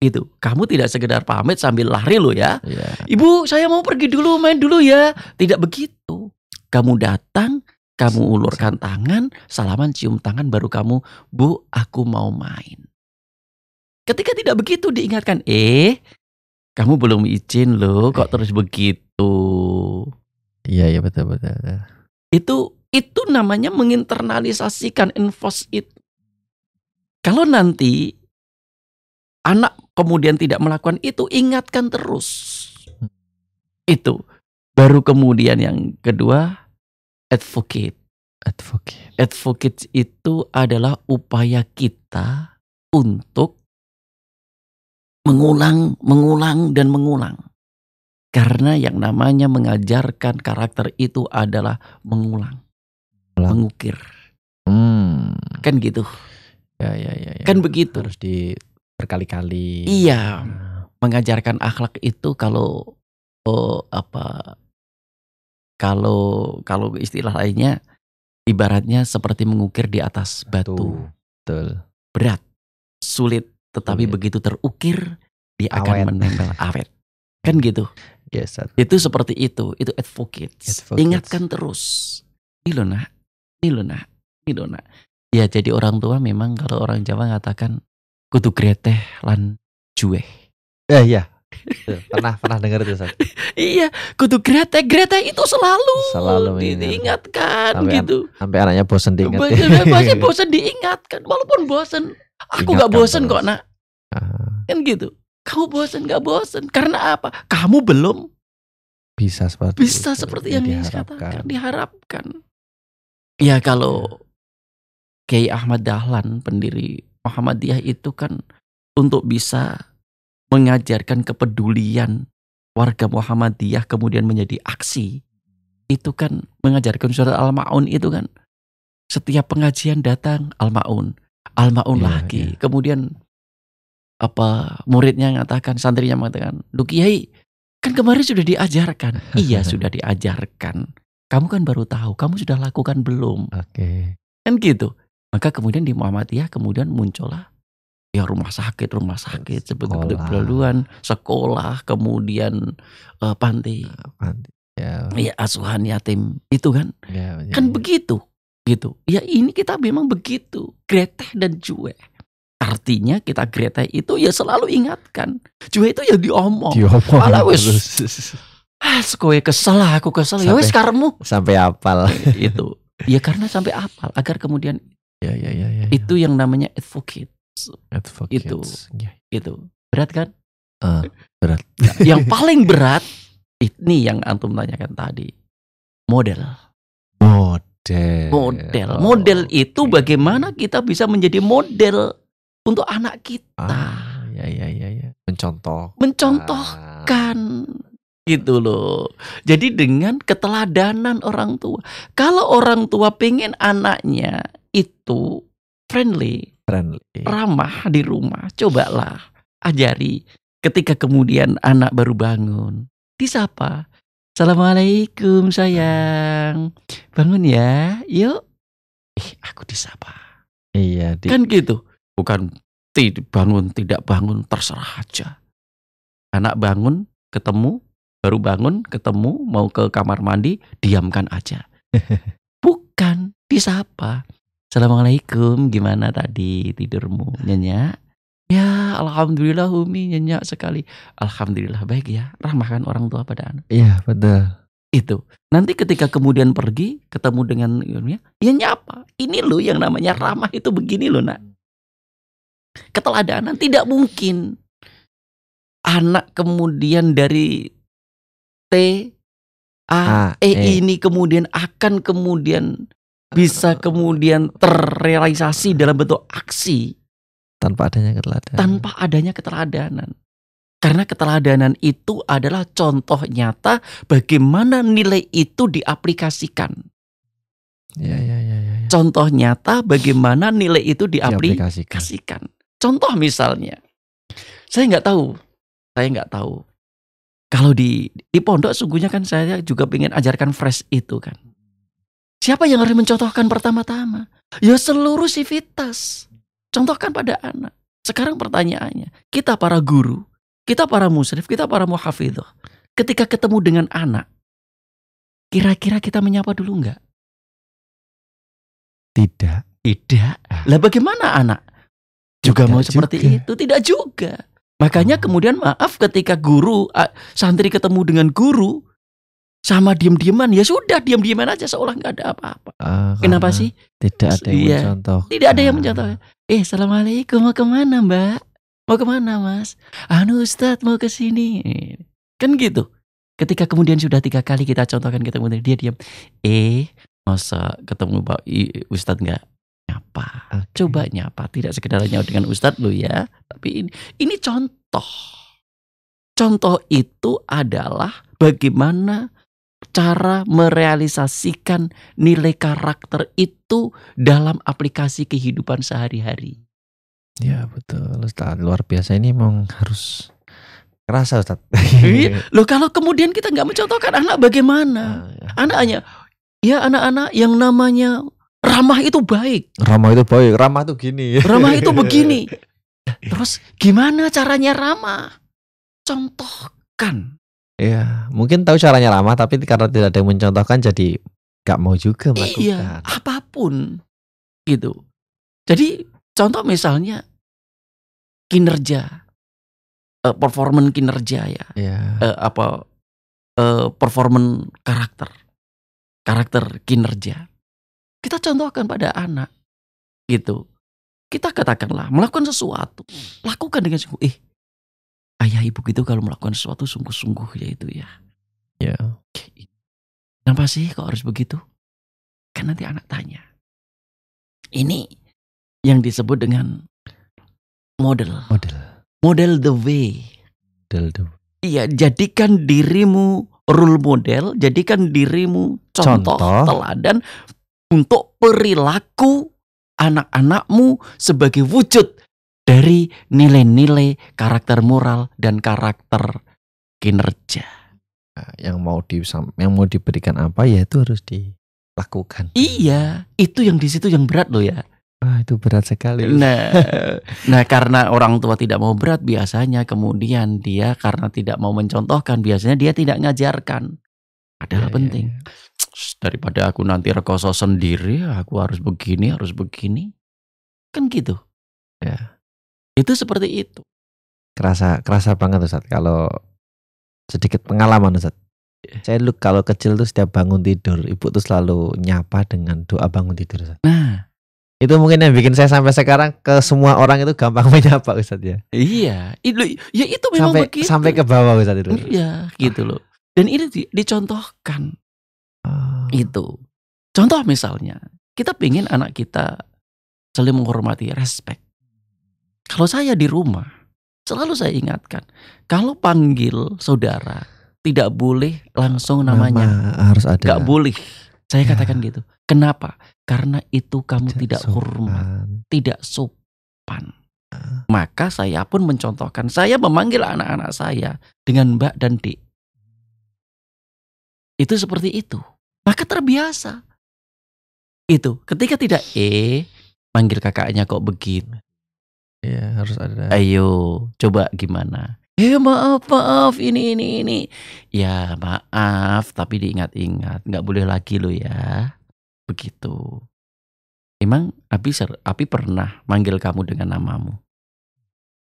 S2: itu Kamu tidak sekedar pamit sambil lari lo ya. Yeah. Ibu, saya mau pergi dulu, main dulu ya. Tidak begitu. Kamu datang, kamu ulurkan tangan, salaman, cium tangan, baru kamu, Bu, aku mau main. Ketika tidak begitu diingatkan, eh, kamu belum izin lo kok eh. terus begitu. Iya, iya betul, betul betul. Itu itu namanya menginternalisasikan enforce itu. Kalau nanti anak kemudian tidak melakukan itu ingatkan terus. Hmm. Itu. Baru kemudian yang kedua advocate. Advocate. Advocate itu adalah upaya kita untuk mengulang, mengulang dan mengulang. Karena yang namanya mengajarkan karakter itu adalah mengulang, mengulang. mengukir. Hmm. Kan gitu. Ya, ya, ya, ya. Kan begitu. Harus di berkali-kali. Iya. Nah. Mengajarkan akhlak itu kalau oh, apa kalau kalau istilah lainnya ibaratnya seperti mengukir di atas batu. Betul. Berat, sulit, tetapi sulit. begitu terukir dia awet. akan menempel awet. Kan gitu. Yes, itu seperti itu, itu advocate. Ingatkan terus. Ilona, Ilona, Ilona. Ya jadi orang tua memang kalau orang Jawa mengatakan Kutu greteh lan cueh. Eh iya. pernah pernah dengar itu saya. iya, kutu greteh greteh itu selalu, selalu diingatkan sampai gitu.
S1: An sampai anaknya bosen diingat. Pasti bosen
S2: diingatkan walaupun bosen. Aku nggak gak bosen kok, Nak. Uh. Kan gitu. Kamu bosen gak bosen karena apa? Kamu belum bisa seperti bisa itu. seperti yang diharapkan. diharapkan. Ya kalau iya. Kiai Ahmad Dahlan pendiri Muhammadiyah itu kan untuk bisa mengajarkan kepedulian warga Muhammadiyah kemudian menjadi aksi itu kan mengajarkan surat Al-Ma'un itu kan setiap pengajian datang Al-Ma'un Al-Ma'un yeah, lagi yeah. kemudian apa muridnya mengatakan santrinya mengatakan lu kiai kan kemarin sudah diajarkan iya sudah diajarkan kamu kan baru tahu kamu sudah lakukan belum oke okay. kan gitu maka kemudian di Muhammadiyah kemudian muncullah ya rumah sakit, rumah sakit seperti perluan, sekolah, kemudian uh, panti. Panti. Ya. ya asuhan yatim itu kan. Ya, kan begitu gitu. Ya ini kita memang begitu, greteh dan cuek Artinya kita greteh itu ya selalu ingatkan. cuek itu ya diomong. Diomong. Alah wis. Ah, kowe kesel aku kesel. ya wis karmu
S1: Sampai apal. itu.
S2: Ya karena sampai apal agar kemudian Ya ya, ya, ya, ya, Itu yang namanya advocate. Advocate. Itu. Ya. Itu. Berat kan?
S3: Uh, berat. yang paling berat
S2: ini yang antum tanyakan tadi. Model. Model. Model. Model oh, itu okay. bagaimana kita bisa menjadi model untuk anak kita. Ah, ya, ya, ya, ya. Mencontoh. Mencontohkan. Ah gitu loh. Jadi dengan keteladanan orang tua. Kalau orang tua pengen anaknya itu friendly, friendly, ramah di rumah. Cobalah ajari ketika kemudian anak baru bangun. Disapa. Assalamualaikum sayang. Bangun ya, yuk. Eh, aku disapa. Iya, di... kan gitu. Bukan tidak bangun, tidak bangun, terserah aja. Anak bangun, ketemu, baru bangun, ketemu, mau ke kamar mandi, diamkan aja. Bukan disapa Assalamualaikum, gimana tadi tidurmu nyenyak? Ya, alhamdulillah Umi nyenyak sekali. Alhamdulillah baik ya. Ramahkan orang tua pada anak. Iya, betul. Itu. Nanti ketika kemudian pergi ketemu dengan Umi, ya, ya nyapa. Ini loh yang namanya ramah itu begini loh, Nak. Keteladanan tidak mungkin anak kemudian dari T A, A e, e. ini kemudian akan kemudian bisa kemudian terrealisasi dalam bentuk aksi tanpa adanya keteladanan. Tanpa adanya keteladanan. Karena keteladanan itu adalah contoh nyata bagaimana nilai itu diaplikasikan. Ya, ya, ya, ya, ya. Contoh nyata bagaimana nilai itu diaplikasikan. Contoh misalnya, saya nggak tahu, saya nggak tahu. Kalau di di pondok sungguhnya kan saya juga ingin ajarkan fresh itu kan Siapa yang harus mencontohkan pertama-tama? Ya seluruh sivitas. Contohkan pada anak. Sekarang pertanyaannya, kita para guru, kita para musrif, kita para muhafidhah, ketika ketemu dengan anak, kira-kira kita menyapa dulu enggak? Tidak. Tidak. Lah bagaimana anak? Juga tidak mau seperti itu? Tidak juga. Makanya oh. kemudian maaf ketika guru, santri ketemu dengan guru, sama diam-diaman ya sudah diam-diaman aja seolah nggak ada apa-apa. Uh, Kenapa sih? Tidak ada yang ya, mencontoh. Tidak ada yang nah. mencontoh. Eh, assalamualaikum mau kemana Mbak? Mau kemana Mas? Anu Ustadz mau ke sini. Kan gitu. Ketika kemudian sudah tiga kali kita contohkan ketemu kemudian dia diam. Eh, masa ketemu Pak Ustadz nggak nyapa? Okay. Coba nyapa. Tidak sekedar nyawa dengan Ustadz lo ya. Tapi ini, ini contoh. Contoh itu adalah bagaimana cara merealisasikan nilai karakter itu dalam aplikasi kehidupan sehari-hari.
S1: Ya betul Ustaz, luar biasa ini memang harus kerasa Ustaz. Iya.
S2: Loh kalau kemudian kita nggak mencontohkan anak bagaimana? Ah, ya. anaknya ya anak-anak yang namanya ramah itu baik.
S1: Ramah itu baik, ramah itu gini. Ramah itu begini.
S2: Terus gimana caranya ramah? Contohkan.
S1: Iya, mungkin tahu caranya lama tapi karena tidak ada yang mencontohkan jadi gak mau juga
S2: iya, melakukan. Iya, apapun gitu. Jadi contoh misalnya kinerja, uh, performan kinerja ya, yeah.
S4: Iya.
S3: uh, apa uh, performan karakter, karakter kinerja.
S2: Kita contohkan pada anak gitu. Kita katakanlah melakukan sesuatu, lakukan dengan sungguh. Eh, ayah ibu gitu kalau melakukan sesuatu sungguh-sungguh ya itu ya. Ya. Yeah. Kenapa sih kok harus begitu?
S4: Kan nanti anak tanya. Ini
S3: yang disebut dengan
S2: model. Model. Model the way. Model the way. Iya, jadikan dirimu rule model, jadikan dirimu contoh, contoh. teladan untuk perilaku anak-anakmu sebagai wujud dari nilai-nilai karakter moral dan karakter kinerja.
S1: Nah, yang mau di yang mau diberikan apa ya itu harus dilakukan.
S2: Iya, itu yang di situ yang berat loh ya. Ah, itu berat sekali. Nah, nah karena orang tua tidak mau berat biasanya kemudian dia karena tidak mau mencontohkan biasanya dia tidak ngajarkan. Adalah iya, iya, yeah, penting. yeah, Daripada aku nanti rekoso sendiri, aku harus begini, harus begini. Kan gitu. Ya. Itu seperti itu. Kerasa kerasa banget Ustaz kalau
S1: sedikit pengalaman Ustaz. Iya. Saya lu kalau kecil tuh setiap bangun tidur ibu tuh selalu nyapa dengan doa bangun tidur Ustaz. Nah, itu mungkin yang bikin saya sampai sekarang ke semua orang itu gampang menyapa Ustaz ya. Iya,
S2: itu ya itu memang sampai, begitu.
S1: Sampai ke bawah Ustaz itu.
S2: Iya, gitu loh. Dan ini di, dicontohkan. Oh. Itu. Contoh misalnya, kita pingin anak kita saling menghormati, respect. Kalau saya di rumah, selalu saya ingatkan, kalau panggil saudara tidak boleh langsung namanya. Nama harus ada. Gak boleh. Saya ya. katakan gitu. Kenapa? Karena itu kamu tidak, tidak hormat, tidak sopan. Ah. Maka saya pun mencontohkan, saya memanggil anak-anak saya dengan Mbak dan Dik. Itu seperti itu. Maka terbiasa. Itu, ketika tidak eh manggil kakaknya kok begitu Iya harus ada. Ayo coba gimana? Eh maaf maaf ini ini ini. Ya maaf tapi diingat-ingat nggak boleh lagi lo ya. Begitu. Emang Abi ser, Abi pernah manggil kamu dengan namamu?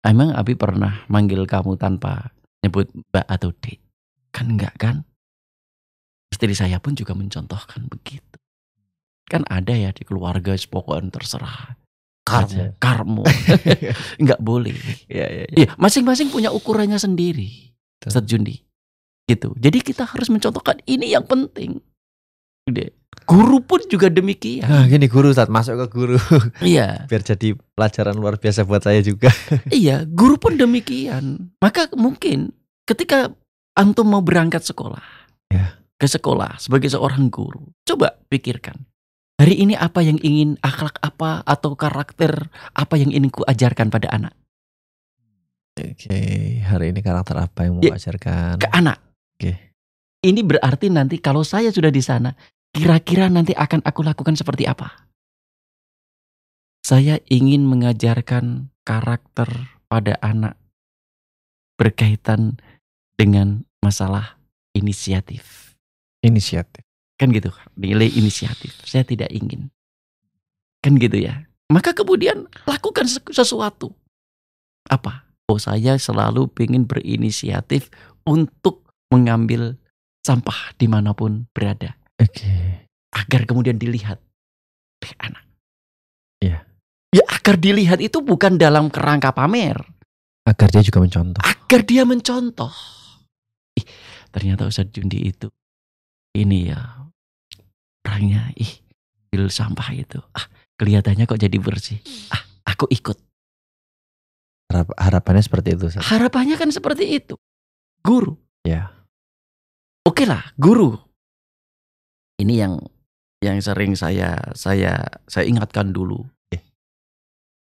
S2: Emang Abi pernah manggil kamu tanpa nyebut Mbak atau Dek? Kan enggak kan? Istri saya pun juga mencontohkan begitu. Kan ada ya di keluarga pokoknya terserah karmu, iya. karmu. Enggak boleh. Iya, iya, iya. Ya, masing-masing punya ukurannya sendiri. Ustaz Jundi. Gitu. Jadi kita harus mencontohkan ini yang penting. Gede. Guru pun
S1: juga demikian. Nah, gini guru saat masuk ke guru. Iya. Biar jadi pelajaran luar biasa buat saya juga.
S2: iya, guru pun demikian. Maka mungkin ketika antum mau berangkat sekolah. Ya. Ke sekolah sebagai seorang guru, coba pikirkan. Hari ini apa yang ingin akhlak apa atau karakter apa yang ingin ku ajarkan pada anak? Oke, okay. hari ini karakter apa yang mau ya, ajarkan? Ke anak. Oke. Okay. Ini berarti nanti kalau saya sudah di sana, kira-kira nanti akan aku lakukan seperti apa? Saya ingin mengajarkan karakter pada anak berkaitan dengan masalah inisiatif. Inisiatif. Kan gitu, nilai inisiatif. Saya tidak ingin. Kan gitu ya. Maka kemudian lakukan sesuatu. Apa? Oh saya selalu ingin berinisiatif untuk mengambil sampah dimanapun berada. Oke. Okay. Agar kemudian dilihat eh anak. ya Yeah. Ya agar dilihat itu bukan dalam kerangka pamer.
S1: Agar dia juga mencontoh.
S2: Agar dia mencontoh. Ih, ternyata Ustadz Jundi itu ini ya orangnya ih bil sampah itu ah kelihatannya kok jadi bersih ah aku ikut Harap, harapannya seperti itu
S3: harapannya kan seperti itu guru ya oke lah guru ini yang yang sering
S2: saya saya saya ingatkan dulu eh.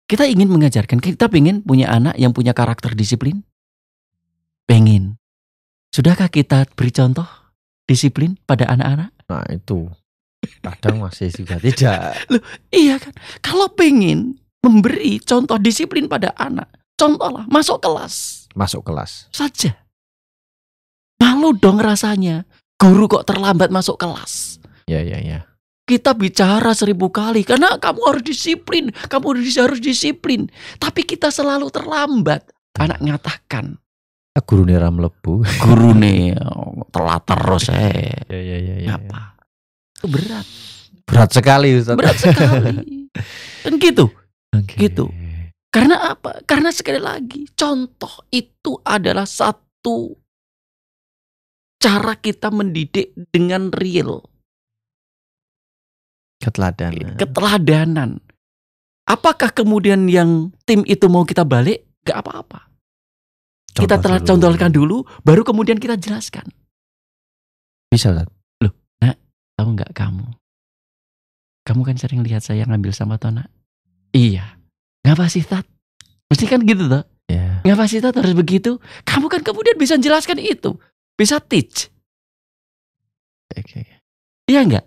S2: kita ingin mengajarkan kita ingin punya anak yang punya karakter disiplin pengen sudahkah kita beri contoh disiplin pada anak-anak
S1: nah itu kadang masih juga tidak
S2: Loh, iya kan kalau pengen memberi contoh disiplin pada anak contohlah masuk kelas
S1: masuk kelas
S2: saja malu dong rasanya guru kok terlambat masuk kelas
S1: ya ya ya
S2: kita bicara seribu kali karena kamu harus disiplin kamu harus disiplin tapi kita selalu terlambat anak nyatakan.
S1: guru ram lebu. guru nih
S2: telat terus eh ya ya ya, ya, ya itu berat. Berat sekali Ustaz. Berat sekali. Kan gitu. Okay. Gitu. Karena apa? Karena sekali lagi contoh itu adalah satu cara kita mendidik dengan real.
S1: Keteladanan.
S2: Keteladanan. Apakah kemudian yang tim itu mau kita balik? Gak apa-apa. Kita telah contohkan dulu, baru kemudian kita
S3: jelaskan. Bisa, Ustaz. Tahu nggak kamu?
S2: Kamu kan sering lihat saya ngambil sama Tona. Iya. Ngapa sih Tat? Mesti kan gitu tuh, Yeah. Ngapa sih Tat harus begitu? Kamu kan kemudian bisa jelaskan itu.
S3: Bisa teach. Okay. Iya nggak?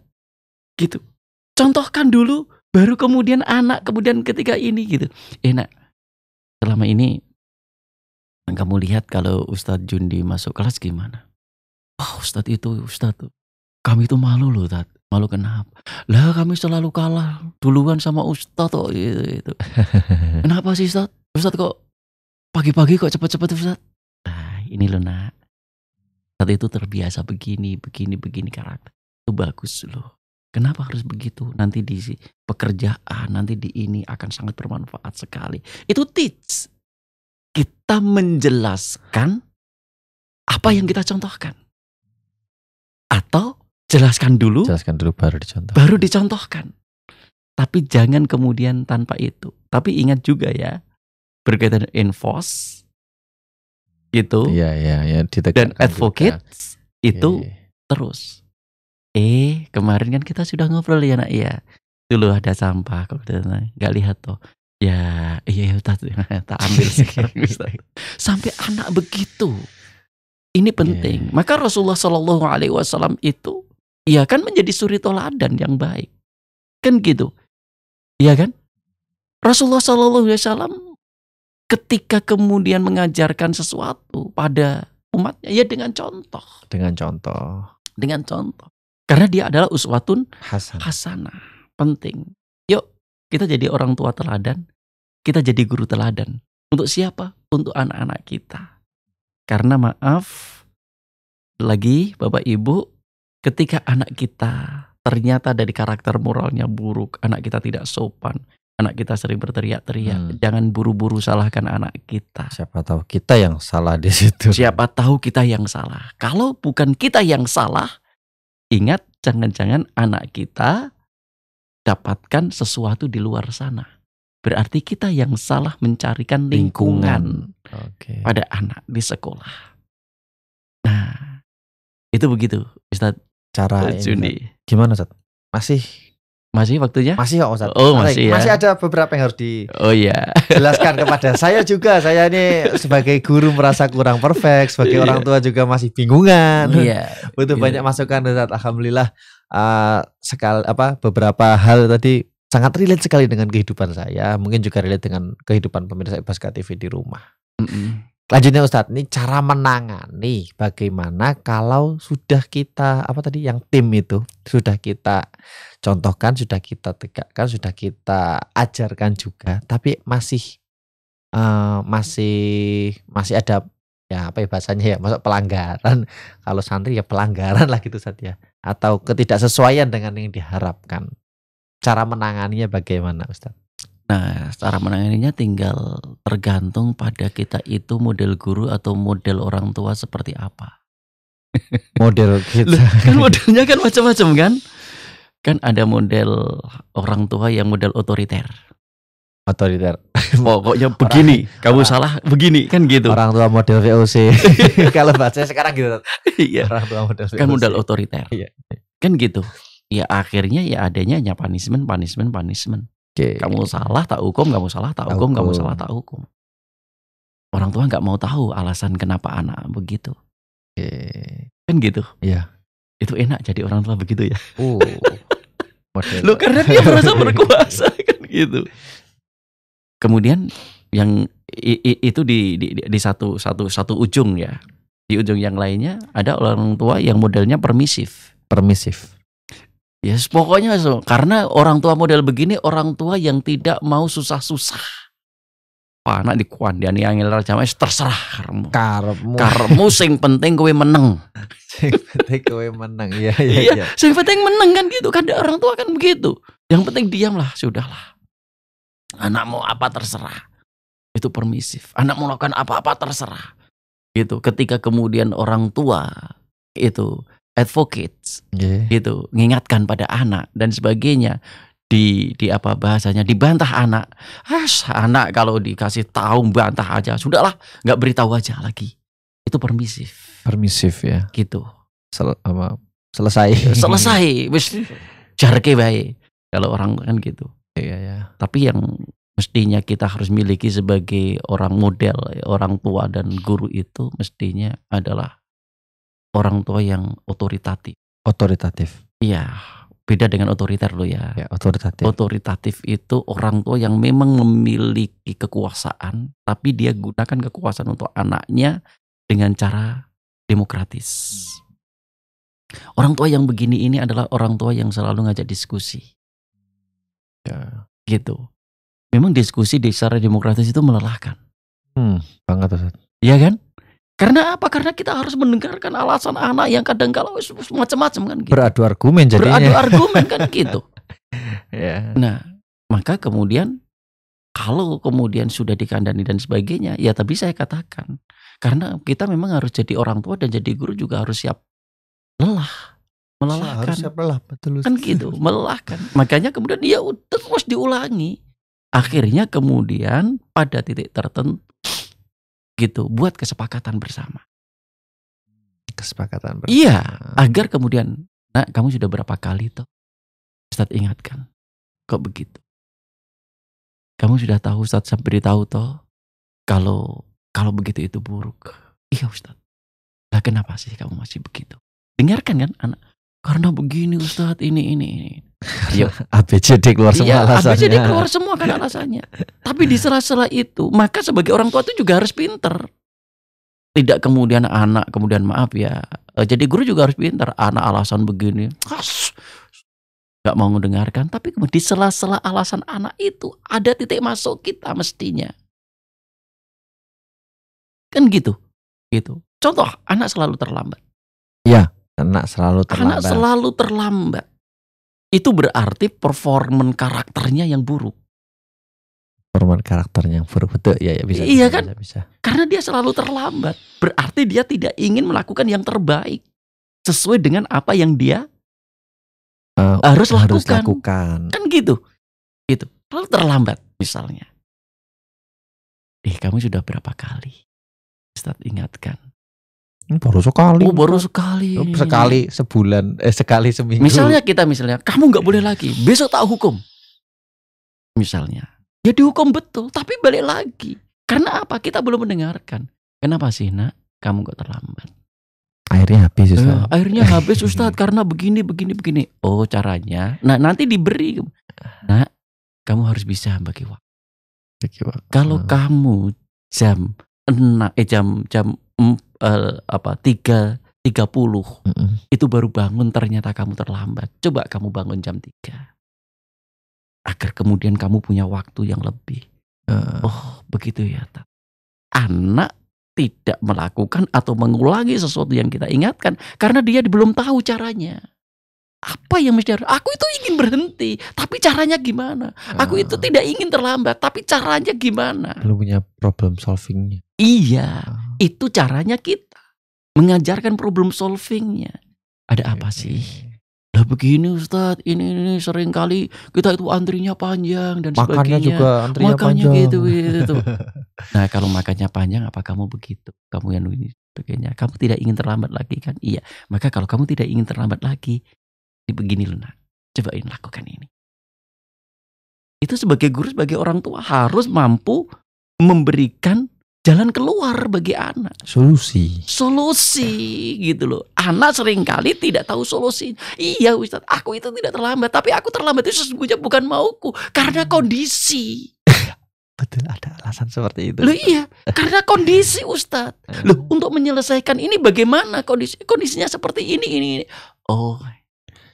S3: Gitu.
S2: Contohkan dulu, baru kemudian anak, kemudian ketika ini gitu. Enak. Eh, selama ini kamu lihat kalau Ustadz Jundi masuk kelas gimana? Wah oh, Ustadz itu, Ustadz tuh kami itu malu loh Tat. Malu kenapa? Lah kami selalu kalah duluan sama ustad kok gitu, gitu. kenapa sih Ustadz? ustad kok pagi-pagi kok cepat cepet ustad Nah ini loh nak. Saat itu terbiasa begini, begini, begini karakter. Itu bagus loh. Kenapa harus begitu? Nanti di pekerjaan, nanti di ini akan sangat bermanfaat sekali. Itu teach. Kita menjelaskan apa yang kita contohkan. Atau
S1: jelaskan dulu. Jelaskan dulu baru dicontohkan.
S2: Baru dicontohkan. Tapi jangan kemudian tanpa itu. Tapi ingat juga ya, berkaitan enforce gitu. iya, iya, iya, itu. Iya, iya, ya, Dan advocate itu ya, ya. terus. Eh, kemarin kan kita sudah ngobrol ya nak ya. Dulu ada sampah kok nggak lihat tuh. Ya, iya, iya tak, ta ambil sekarang Sampai anak begitu. Ini penting. Yeah. Maka Rasulullah Shallallahu Alaihi Wasallam itu Iya kan menjadi suri toladan yang baik. Kan gitu. Iya kan? Rasulullah Shallallahu Alaihi Wasallam ketika kemudian mengajarkan sesuatu pada umatnya ya dengan contoh. Dengan contoh. Dengan contoh. Karena dia adalah uswatun Hasan. hasanah. Penting. Yuk kita jadi orang tua teladan. Kita jadi guru teladan. Untuk siapa? Untuk anak-anak kita. Karena maaf, lagi Bapak Ibu, ketika anak kita ternyata dari karakter moralnya buruk, anak kita tidak sopan, anak kita sering berteriak-teriak, hmm. jangan buru-buru salahkan anak kita. Siapa tahu kita yang salah di situ. Siapa tahu kita yang salah. Kalau bukan kita yang salah, ingat jangan-jangan anak kita dapatkan sesuatu di luar sana. Berarti kita yang salah mencarikan lingkungan, lingkungan. Okay. pada anak di sekolah. Nah, itu begitu, Ustadz cara Juni. ini. Gimana, Ustaz? Masih
S1: masih waktunya? Masih kok, Ustaz. Oh, masih, masih ya. ya? Masih ada beberapa yang harus di Oh iya. jelaskan kepada saya juga. Saya ini sebagai guru merasa kurang perfect, sebagai orang iya. tua juga masih bingungan. Iya. Yeah. Butuh iya. banyak masukan, Ustaz. Alhamdulillah uh, eh, sekali apa beberapa hal tadi sangat relate sekali dengan kehidupan saya, mungkin juga relate dengan kehidupan pemirsa Ibaska TV di rumah. Mm -mm. Lanjutnya Ustadz, ini cara menangani bagaimana kalau sudah kita apa tadi yang tim itu sudah kita contohkan, sudah kita tegakkan, sudah kita ajarkan juga, tapi masih uh, masih masih ada ya apa ya bahasanya ya, masuk pelanggaran. Kalau santri ya pelanggaran lah gitu Ustadz ya, atau ketidaksesuaian dengan yang diharapkan. Cara menanganinya bagaimana Ustadz?
S2: Nah, cara menanganinya tinggal tergantung pada kita itu model guru atau model orang tua seperti apa.
S1: Model kita. kan
S2: modelnya kan macam-macam kan? Kan ada model orang tua yang model otoriter. Otoriter. Pokoknya begini, orang, kamu orang, salah begini kan gitu. Orang tua model VOC. Kalau baca sekarang gitu. Iya. Orang tua model VOC. Kan model otoriter. Iya. Kan gitu. Ya akhirnya ya adanya hanya punishment, punishment, punishment Okay. Kamu salah tak hukum, kamu salah tak hukum, hukum. kamu salah tak hukum. Orang tua nggak mau tahu alasan kenapa anak begitu. Okay. Kan gitu. Iya. Yeah. Itu enak jadi orang tua begitu ya. Oh. Lo karena dia merasa berkuasa kan gitu. Kemudian yang i, i, itu di, di, di satu satu satu ujung ya. Di ujung yang lainnya ada orang tua yang modelnya permisif. Permisif Yes, ya, pokoknya so, karena orang tua model begini orang tua yang tidak mau susah-susah. Anak dikuan dia nih angel jamai terserah karmu. Karmu. Karmu sing penting kowe meneng. sing penting kowe meneng. Iya iya iya. Ya. Sing penting meneng kan gitu kan orang tua kan begitu. Yang penting diam diamlah, sudahlah. Anak mau apa terserah. Itu permisif. Anak mau lakukan apa-apa terserah. Gitu. Ketika kemudian orang tua itu advocates yeah. gitu mengingatkan pada anak dan sebagainya di di apa bahasanya dibantah anak ah anak kalau dikasih tahu bantah aja sudahlah nggak beritahu aja lagi itu permisif
S1: permisif ya
S2: gitu Sel apa, selesai selesai wis jarke baik kalau orang kan gitu iya ya tapi yang mestinya kita harus miliki sebagai orang model orang tua dan guru itu mestinya adalah orang tua yang otoritatif. Otoritatif. Iya, beda dengan otoriter lo ya. Ya, otoritatif. Otoritatif itu orang tua yang memang memiliki kekuasaan, tapi dia gunakan kekuasaan untuk anaknya dengan cara demokratis. Orang tua yang begini ini adalah orang tua yang selalu ngajak diskusi. Ya. Gitu. Memang diskusi di secara demokratis itu melelahkan. Hmm, banget Iya kan? Karena apa? Karena kita harus mendengarkan alasan anak yang kadang kala macam-macam kan gitu.
S1: Beradu argumen jadinya. Beradu argumen kan gitu.
S2: ya. Nah, maka kemudian kalau kemudian sudah dikandani dan sebagainya, ya tapi saya katakan karena kita memang harus jadi orang tua dan jadi guru juga harus siap lelah, melelahkan. siap lelah, betul. Kan gitu, melelahkan. Makanya kemudian dia ya terus diulangi. Akhirnya kemudian pada titik tertentu gitu buat kesepakatan bersama kesepakatan bersama iya agar kemudian nah kamu sudah berapa kali tuh Ustadz ingatkan
S3: kok begitu kamu sudah tahu Ustadz sampai tahu toh
S2: kalau kalau begitu itu buruk iya Ustadz lah kenapa sih kamu masih begitu dengarkan kan anak karena begini Ustadz ini ini ini Yuk, iya. ABCD keluar iya, semua iya, alasannya. ABCD keluar semua kan alasannya. Tapi di sela-sela itu, maka sebagai orang tua itu juga harus pinter. Tidak kemudian anak, kemudian maaf ya. Eh, jadi guru juga harus pinter. Anak alasan begini, khas, gak mau mendengarkan. Tapi di sela-sela alasan anak itu ada titik masuk kita mestinya.
S3: Kan gitu, gitu. Contoh, anak selalu terlambat.
S1: Iya, anak selalu terlambat. Anak selalu
S2: terlambat itu berarti performan karakternya yang buruk.
S1: Performan karakternya yang buruk betul ya, ya bisa. Iya kan? Bisa,
S2: bisa. Karena dia selalu terlambat. Berarti dia tidak ingin melakukan yang terbaik sesuai dengan apa yang dia
S1: uh, harus, harus lakukan.
S3: lakukan. Kan gitu. itu Lalu terlambat misalnya.
S1: Eh, kamu sudah berapa kali Ustaz ingatkan Hmm, baru sekali. Oh, baru sekali.
S2: Oh, sekali
S1: sebulan, eh sekali seminggu. Misalnya
S2: kita misalnya, kamu nggak boleh lagi. Besok tak hukum. Misalnya. Ya dihukum betul, tapi balik lagi. Karena apa? Kita belum mendengarkan. Kenapa sih, Nak? Kamu kok terlambat? Akhirnya
S4: habis,
S3: eh, Ustaz. Eh,
S2: akhirnya habis, Ustaz, karena begini, begini, begini. Oh, caranya. Nah, nanti diberi. Nak, kamu harus bisa bagi waktu. Bagi waktu. Kalau kamu jam 6 eh jam jam Eh, apa tiga tiga puluh itu baru bangun ternyata kamu terlambat. Coba kamu bangun jam tiga Agar kemudian kamu punya waktu yang lebih. Uh. Oh, begitu ya, tak. Anak tidak melakukan atau mengulangi sesuatu yang kita ingatkan karena dia belum tahu caranya apa yang mesti harus aku itu ingin berhenti tapi caranya gimana aku itu ah. tidak ingin terlambat tapi caranya gimana belum punya problem solvingnya iya uh. itu caranya kita mengajarkan problem solvingnya ada apa sih lah begini Ustadz, ini, ini sering kali kita itu antrinya panjang dan makannya sebagainya. juga antrinya makannya panjang. gitu gitu. nah kalau makanya panjang apa kamu begitu? Kamu yang ini sebagainya. Kamu tidak ingin terlambat lagi kan? Iya. Maka kalau kamu tidak ingin terlambat lagi, ini begini loh nak, cobain lakukan ini. Itu sebagai guru, sebagai orang tua harus mampu memberikan jalan keluar bagi anak.
S3: Solusi.
S2: Solusi gitu loh. Anak seringkali tidak tahu solusi. Iya Ustaz, aku itu tidak terlambat. Tapi aku terlambat itu sesungguhnya bukan mauku. Karena hmm. kondisi.
S1: Betul ada alasan seperti itu. Loh
S2: iya, karena kondisi Ustadz. Loh untuk menyelesaikan ini bagaimana kondisi? Kondisinya seperti ini, ini, ini. Oh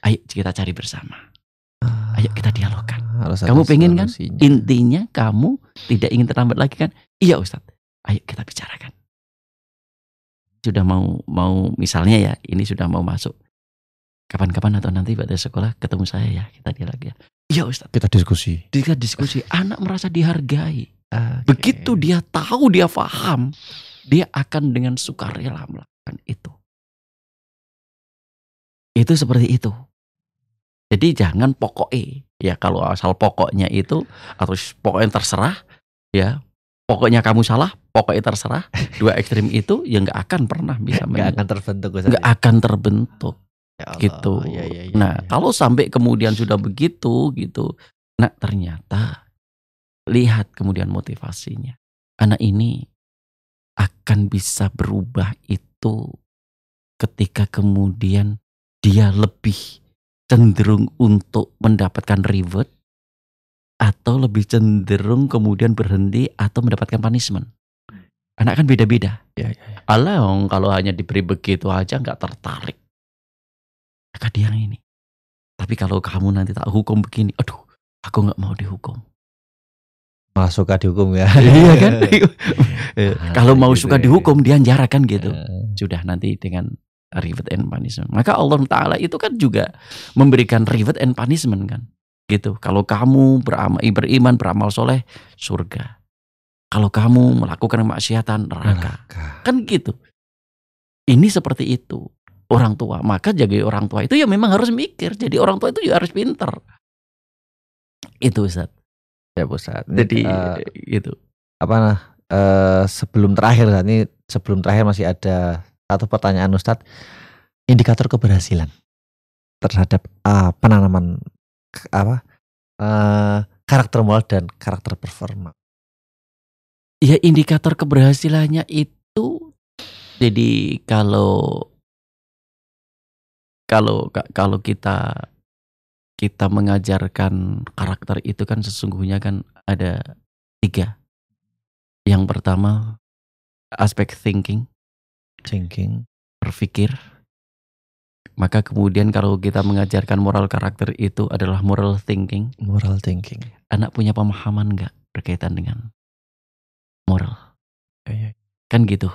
S2: Ayo kita cari bersama. Ah, Ayo kita dialogkan. kamu pengen kan? Intinya kamu tidak ingin terlambat lagi kan? Iya Ustadz. Ayo kita bicarakan. Sudah mau mau misalnya ya, ini sudah mau masuk kapan-kapan atau nanti pada sekolah ketemu saya ya kita dialog ya. Iya Ustadz. Kita diskusi. Kita diskusi. Anak merasa dihargai. Okay. Begitu dia tahu dia paham, dia akan dengan sukarela melakukan itu. Itu seperti itu. Jadi jangan pokok e ya kalau asal pokoknya itu atau pokoknya terserah ya pokoknya kamu salah pokoknya terserah dua ekstrim itu ya nggak akan pernah bisa nggak akan terbentuk nggak ya? akan terbentuk ya Allah, gitu ya, ya, ya, nah ya. kalau sampai kemudian sudah begitu gitu nah ternyata lihat kemudian motivasinya anak ini akan bisa berubah itu ketika kemudian dia lebih cenderung untuk mendapatkan reward atau lebih cenderung kemudian berhenti atau mendapatkan punishment. Anak kan beda-beda. Ya, ya, ya. kalau hanya diberi begitu aja nggak tertarik. Maka dia yang ini. Tapi kalau kamu nanti tak hukum begini, aduh, aku nggak mau dihukum. Masuk suka dihukum ya. iya kan? kalau ah, mau gitu suka ya. dihukum dia jarak kan gitu. Eh. Sudah nanti dengan reward and punishment. Maka Allah Taala itu kan juga memberikan reward and punishment kan. Gitu. Kalau kamu beramal, beriman, beramal soleh, surga. Kalau kamu melakukan maksiatan neraka. neraka. Kan gitu. Ini seperti itu orang tua. Maka jaga orang tua itu ya memang harus mikir. Jadi orang tua itu juga ya harus pinter. Itu Ustaz. Ya Ustaz. Jadi uh, gitu. Apa nah,
S1: uh, sebelum terakhir ini sebelum terakhir masih ada atau pertanyaan Ustadz indikator keberhasilan terhadap uh, penanaman apa uh, karakter moral dan karakter performa.
S2: Ya indikator keberhasilannya itu jadi kalau kalau kalau kita kita mengajarkan karakter itu kan sesungguhnya kan ada tiga. Yang pertama aspek thinking, thinking, berpikir. Maka kemudian kalau kita mengajarkan moral karakter itu adalah moral thinking. Moral thinking. Anak punya pemahaman nggak berkaitan dengan moral? Iya, iya.
S3: Kan gitu.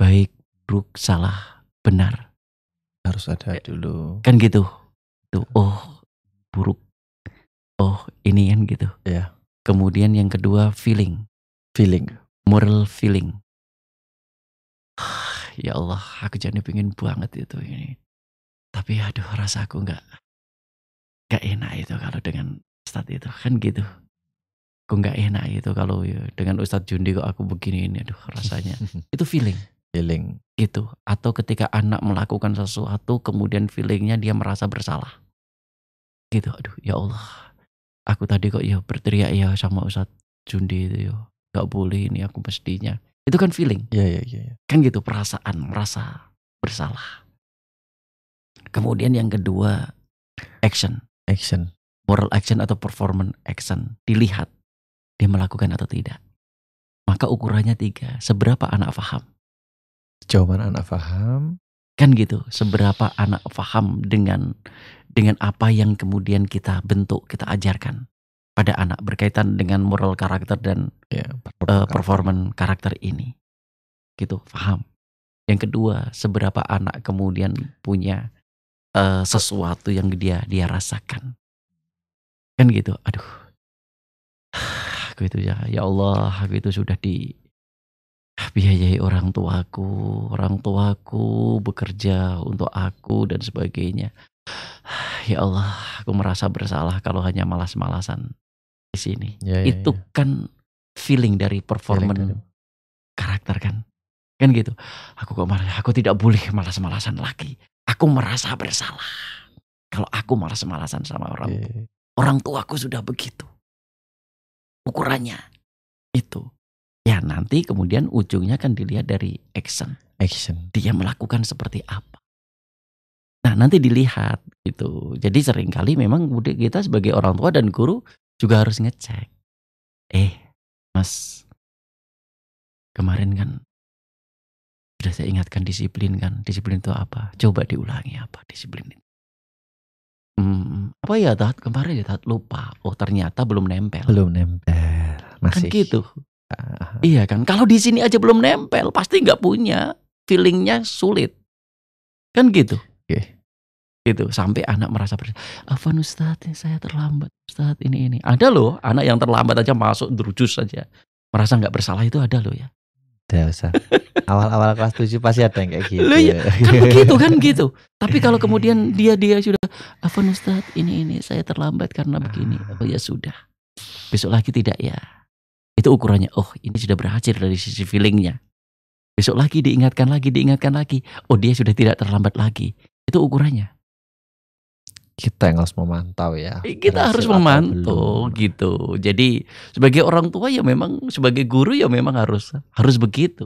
S3: Baik, buruk, salah, benar.
S1: Harus ada eh, dulu.
S2: Kan gitu. Tuh, oh buruk. Oh ini kan gitu. Ya. Kemudian yang kedua feeling. Feeling. Moral feeling ya Allah aku jadi pingin banget itu ini tapi aduh rasaku nggak nggak enak itu kalau dengan Ustadz itu kan gitu kok nggak enak itu kalau ya, dengan Ustadz Jundi kok aku begini ini aduh rasanya itu feeling feeling gitu atau ketika anak melakukan sesuatu kemudian feelingnya dia merasa bersalah gitu aduh ya Allah aku tadi kok ya berteriak ya sama Ustadz Jundi itu ya Gak boleh ini aku mestinya itu kan feeling. Iya, iya, Ya. Kan gitu perasaan, merasa bersalah. Kemudian yang kedua, action. Action. Moral action atau performance action. Dilihat dia melakukan atau tidak. Maka ukurannya tiga. Seberapa anak faham? Jawaban anak faham. Kan gitu. Seberapa anak faham dengan dengan apa yang kemudian kita bentuk, kita ajarkan pada anak berkaitan dengan moral karakter dan yeah, iya, eh, uh, performan karakter. ini. Gitu, paham. Yang kedua, seberapa anak kemudian punya uh, sesuatu yang dia dia rasakan. Kan gitu. Aduh. gitu ya, ya Allah, aku itu sudah di biayai orang tuaku, orang tuaku bekerja untuk aku dan sebagainya. Ya Allah, aku merasa bersalah kalau hanya malas-malasan di sini. Ya, ya, itu ya. kan feeling dari performance feeling dari... karakter kan. Kan gitu. Aku kok malah aku tidak boleh malas-malasan lagi. Aku merasa bersalah. Kalau aku malas-malasan sama orang ya. orang
S3: tua aku sudah begitu.
S2: Ukurannya itu. Ya nanti kemudian ujungnya kan dilihat dari action. Action. Dia melakukan seperti apa. Nah nanti dilihat itu Jadi seringkali memang kita sebagai orang tua dan guru juga harus ngecek.
S4: Eh, Mas,
S3: kemarin kan sudah saya ingatkan disiplin kan. Disiplin itu apa?
S2: Coba diulangi apa disiplin itu. Hmm, apa ya tahat kemarin ya tahat lupa. Oh ternyata belum nempel. Belum nempel. Masih. Kan gitu. Uh. Iya kan. Kalau di sini aja belum nempel, pasti nggak punya. Feelingnya sulit. Kan gitu. Okay gitu sampai anak merasa apa nustat Ustadz saya terlambat Ustadz ini ini ada loh anak yang terlambat aja masuk drujus saja merasa nggak bersalah itu ada loh ya tidak usah awal-awal kelas 7 pasti ada yang kayak gitu loh iya, ya kan begitu kan gitu tapi kalau kemudian dia dia sudah apa Ustadz ini ini saya terlambat karena ah. begini oh ya sudah besok lagi tidak ya itu ukurannya oh ini sudah berhasil dari sisi feelingnya besok lagi diingatkan lagi diingatkan lagi oh dia sudah tidak terlambat lagi itu ukurannya kita yang harus memantau ya. Eh, kita harus memantau gitu. Jadi sebagai orang tua ya memang sebagai guru ya memang harus harus begitu.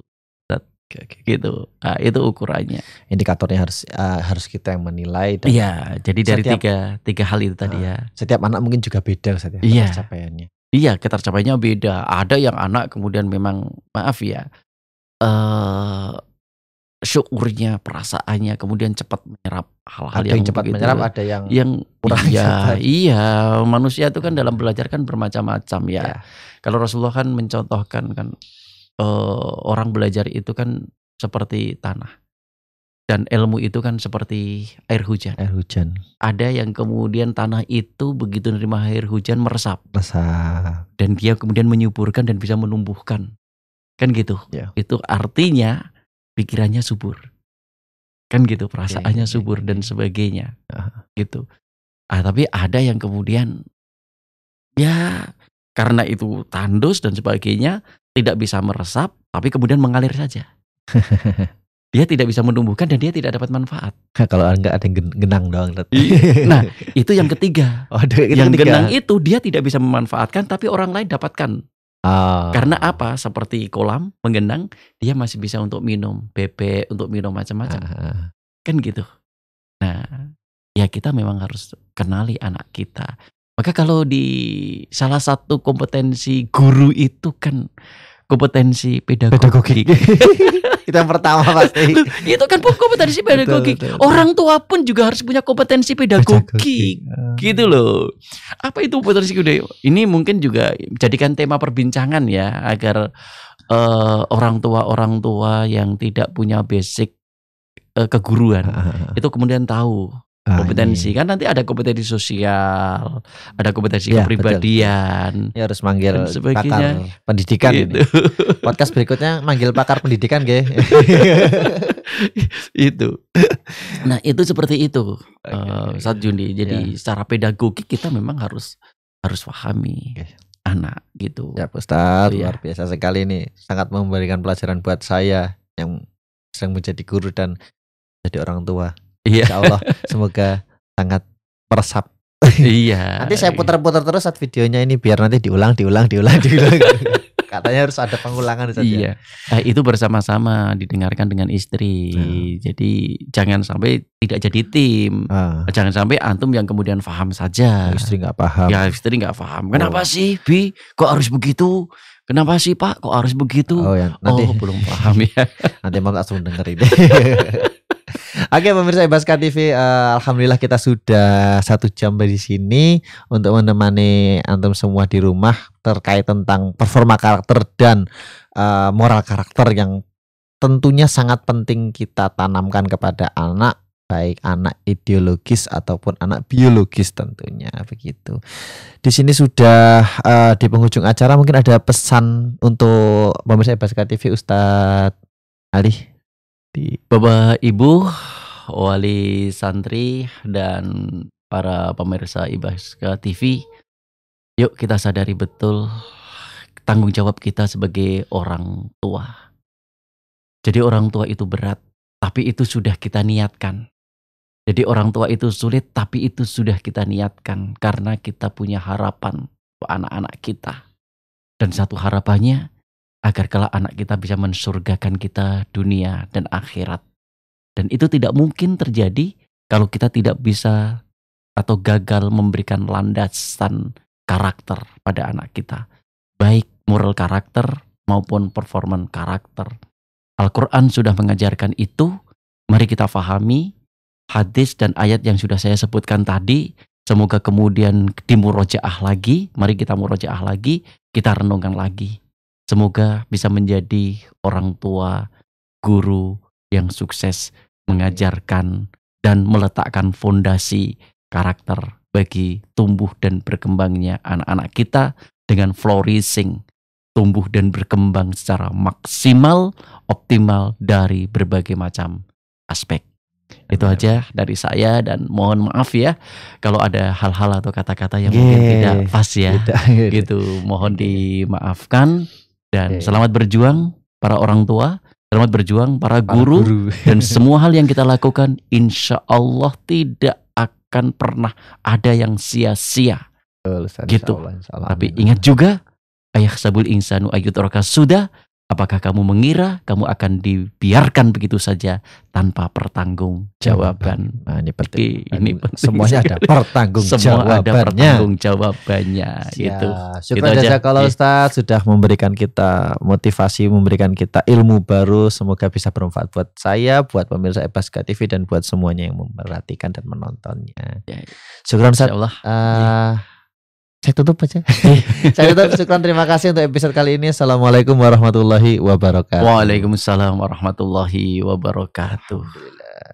S2: Gitu. Nah, itu ukurannya.
S1: Indikatornya harus
S2: uh, harus kita yang menilai. Iya. Jadi dari setiap, tiga tiga hal itu tadi uh, ya.
S1: Setiap anak mungkin juga
S2: beda setiap ya. capaiannya. Iya, ketercapainya iya, beda. Ada yang anak kemudian memang maaf ya. Uh, syukurnya, perasaannya, kemudian cepat menyerap hal-hal yang cepat begitu. menyerap, ya. ada yang yang kurang. Iya, iya. Manusia itu kan dalam belajar kan bermacam-macam ya. ya. Kalau Rasulullah kan mencontohkan kan uh, orang belajar itu kan seperti tanah dan ilmu itu kan seperti air hujan. Air hujan. Ada yang kemudian tanah itu begitu nerima air hujan meresap. Resap. Dan dia kemudian menyuburkan dan bisa menumbuhkan. Kan gitu. Yeah. Itu artinya pikirannya subur kan gitu perasaannya ya, subur dan sebagainya uh. gitu ah tapi ada yang kemudian ya karena itu tandus dan sebagainya tidak bisa meresap tapi kemudian mengalir saja dia tidak bisa menumbuhkan dan dia tidak dapat manfaat
S1: kalau enggak ada yang genang doang nah itu yang ketiga oh, yang ketiga. genang
S2: itu dia tidak bisa memanfaatkan tapi orang lain dapatkan Uh. Karena apa? Seperti kolam menggenang, dia masih bisa untuk minum bebek, untuk minum macam-macam. Uh. Kan gitu. Nah, ya kita memang harus kenali anak kita. Maka kalau di salah satu kompetensi guru itu kan kompetensi pedagogik. pedagogik. itu yang pertama pasti. itu ya kan pun kompetensi pedagogi Betul, betul, Orang tua pun juga harus punya kompetensi pedagogik. Ah. Gitu loh. Apa itu kompetensi pedagogik? Ini mungkin juga jadikan tema perbincangan ya agar uh, orang tua orang tua yang tidak punya basic uh, keguruan ah, ah, itu kemudian tahu Ah, kompetensi ah, kan nanti ada kompetensi sosial, ada kompetensi ya, kepribadian. Betul. Ya harus manggil pakar pendidikan gitu. Ini. Podcast berikutnya manggil pakar pendidikan, ge. itu. Nah, itu seperti itu. Okay, eh, uh, saat Juni. Jadi ya. secara pedagogi kita memang harus harus pahami. Okay anak gitu. Ya, Ustaz, oh, iya. luar biasa sekali ini. Sangat
S1: memberikan pelajaran buat saya yang sedang menjadi guru dan jadi orang tua. Iya. Insya Allah semoga sangat meresap. iya.
S2: Nanti saya putar-putar terus saat videonya ini biar nanti diulang,
S1: diulang, diulang, diulang. Katanya harus ada pengulangan. Saja. Iya.
S2: Nah, itu bersama-sama didengarkan dengan istri. Hmm. Jadi jangan sampai tidak jadi tim. Hmm. Jangan sampai antum yang kemudian paham saja. Ya, istri nggak paham. Ya istri nggak paham. Kenapa oh. sih, Bi? Kok harus begitu? Kenapa sih Pak? Kok harus begitu? Oh, ya. Oh, nanti, oh belum paham ya. nanti mau langsung denger Oke pemirsa
S1: Baska TV, uh, eh, alhamdulillah kita sudah satu jam di sini untuk menemani antum semua di rumah terkait tentang performa karakter dan uh, moral karakter yang tentunya sangat penting kita tanamkan kepada anak baik anak ideologis ataupun anak biologis tentunya begitu. Di sini sudah uh, di penghujung acara mungkin ada pesan untuk pemirsa Baska
S2: TV Ustadz
S1: Ali. Bapak
S2: Ibu wali santri dan para pemirsa Ibaska TV yuk kita sadari betul tanggung jawab kita sebagai orang tua jadi orang tua itu berat tapi itu sudah kita niatkan jadi orang tua itu sulit tapi itu sudah kita niatkan karena kita punya harapan untuk anak-anak kita dan satu harapannya agar kelak anak kita bisa mensurgakan kita dunia dan akhirat. Dan itu tidak mungkin terjadi kalau kita tidak bisa atau gagal memberikan landasan karakter pada anak kita, baik moral karakter maupun performan karakter. Al-Quran sudah mengajarkan itu. Mari kita fahami hadis dan ayat yang sudah saya sebutkan tadi. Semoga kemudian dimurajaah lagi. Mari kita murajaah lagi, kita renungkan lagi Semoga bisa menjadi orang tua, guru yang sukses mengajarkan dan meletakkan fondasi karakter bagi tumbuh dan berkembangnya anak-anak kita dengan flourishing, tumbuh dan berkembang secara maksimal, optimal dari berbagai macam aspek. Itu aja dari saya dan mohon maaf ya kalau ada hal-hal atau kata-kata yang yeah. mungkin tidak pas ya. Tidak, gitu. gitu, mohon dimaafkan. Dan yeah. selamat berjuang para orang tua, selamat berjuang para guru, para guru. dan semua hal yang kita lakukan insya Allah tidak akan pernah ada yang sia-sia. Gitu. Tapi ingat juga ayah sabul insanu ayutroka sudah Apakah kamu mengira kamu akan dibiarkan begitu saja tanpa pertanggung jawaban? Nah, ini penting. Jadi, nah, ini penting. Semuanya ada pertanggung Semua jawabannya. ada pertanggung jawabannya. Ya, itu. Syukur itu aja kalau
S1: Ustaz sudah memberikan kita motivasi, memberikan kita ilmu baru. Semoga bisa bermanfaat buat saya, buat pemirsa Epaska TV dan buat semuanya yang memperhatikan dan menontonnya. Ya. ya. Syukur Ustaz. Uh, ya saya tutup aja. saya tutup. Syukran terima kasih untuk episode kali ini. Assalamualaikum warahmatullahi wabarakatuh. Waalaikumsalam warahmatullahi wabarakatuh.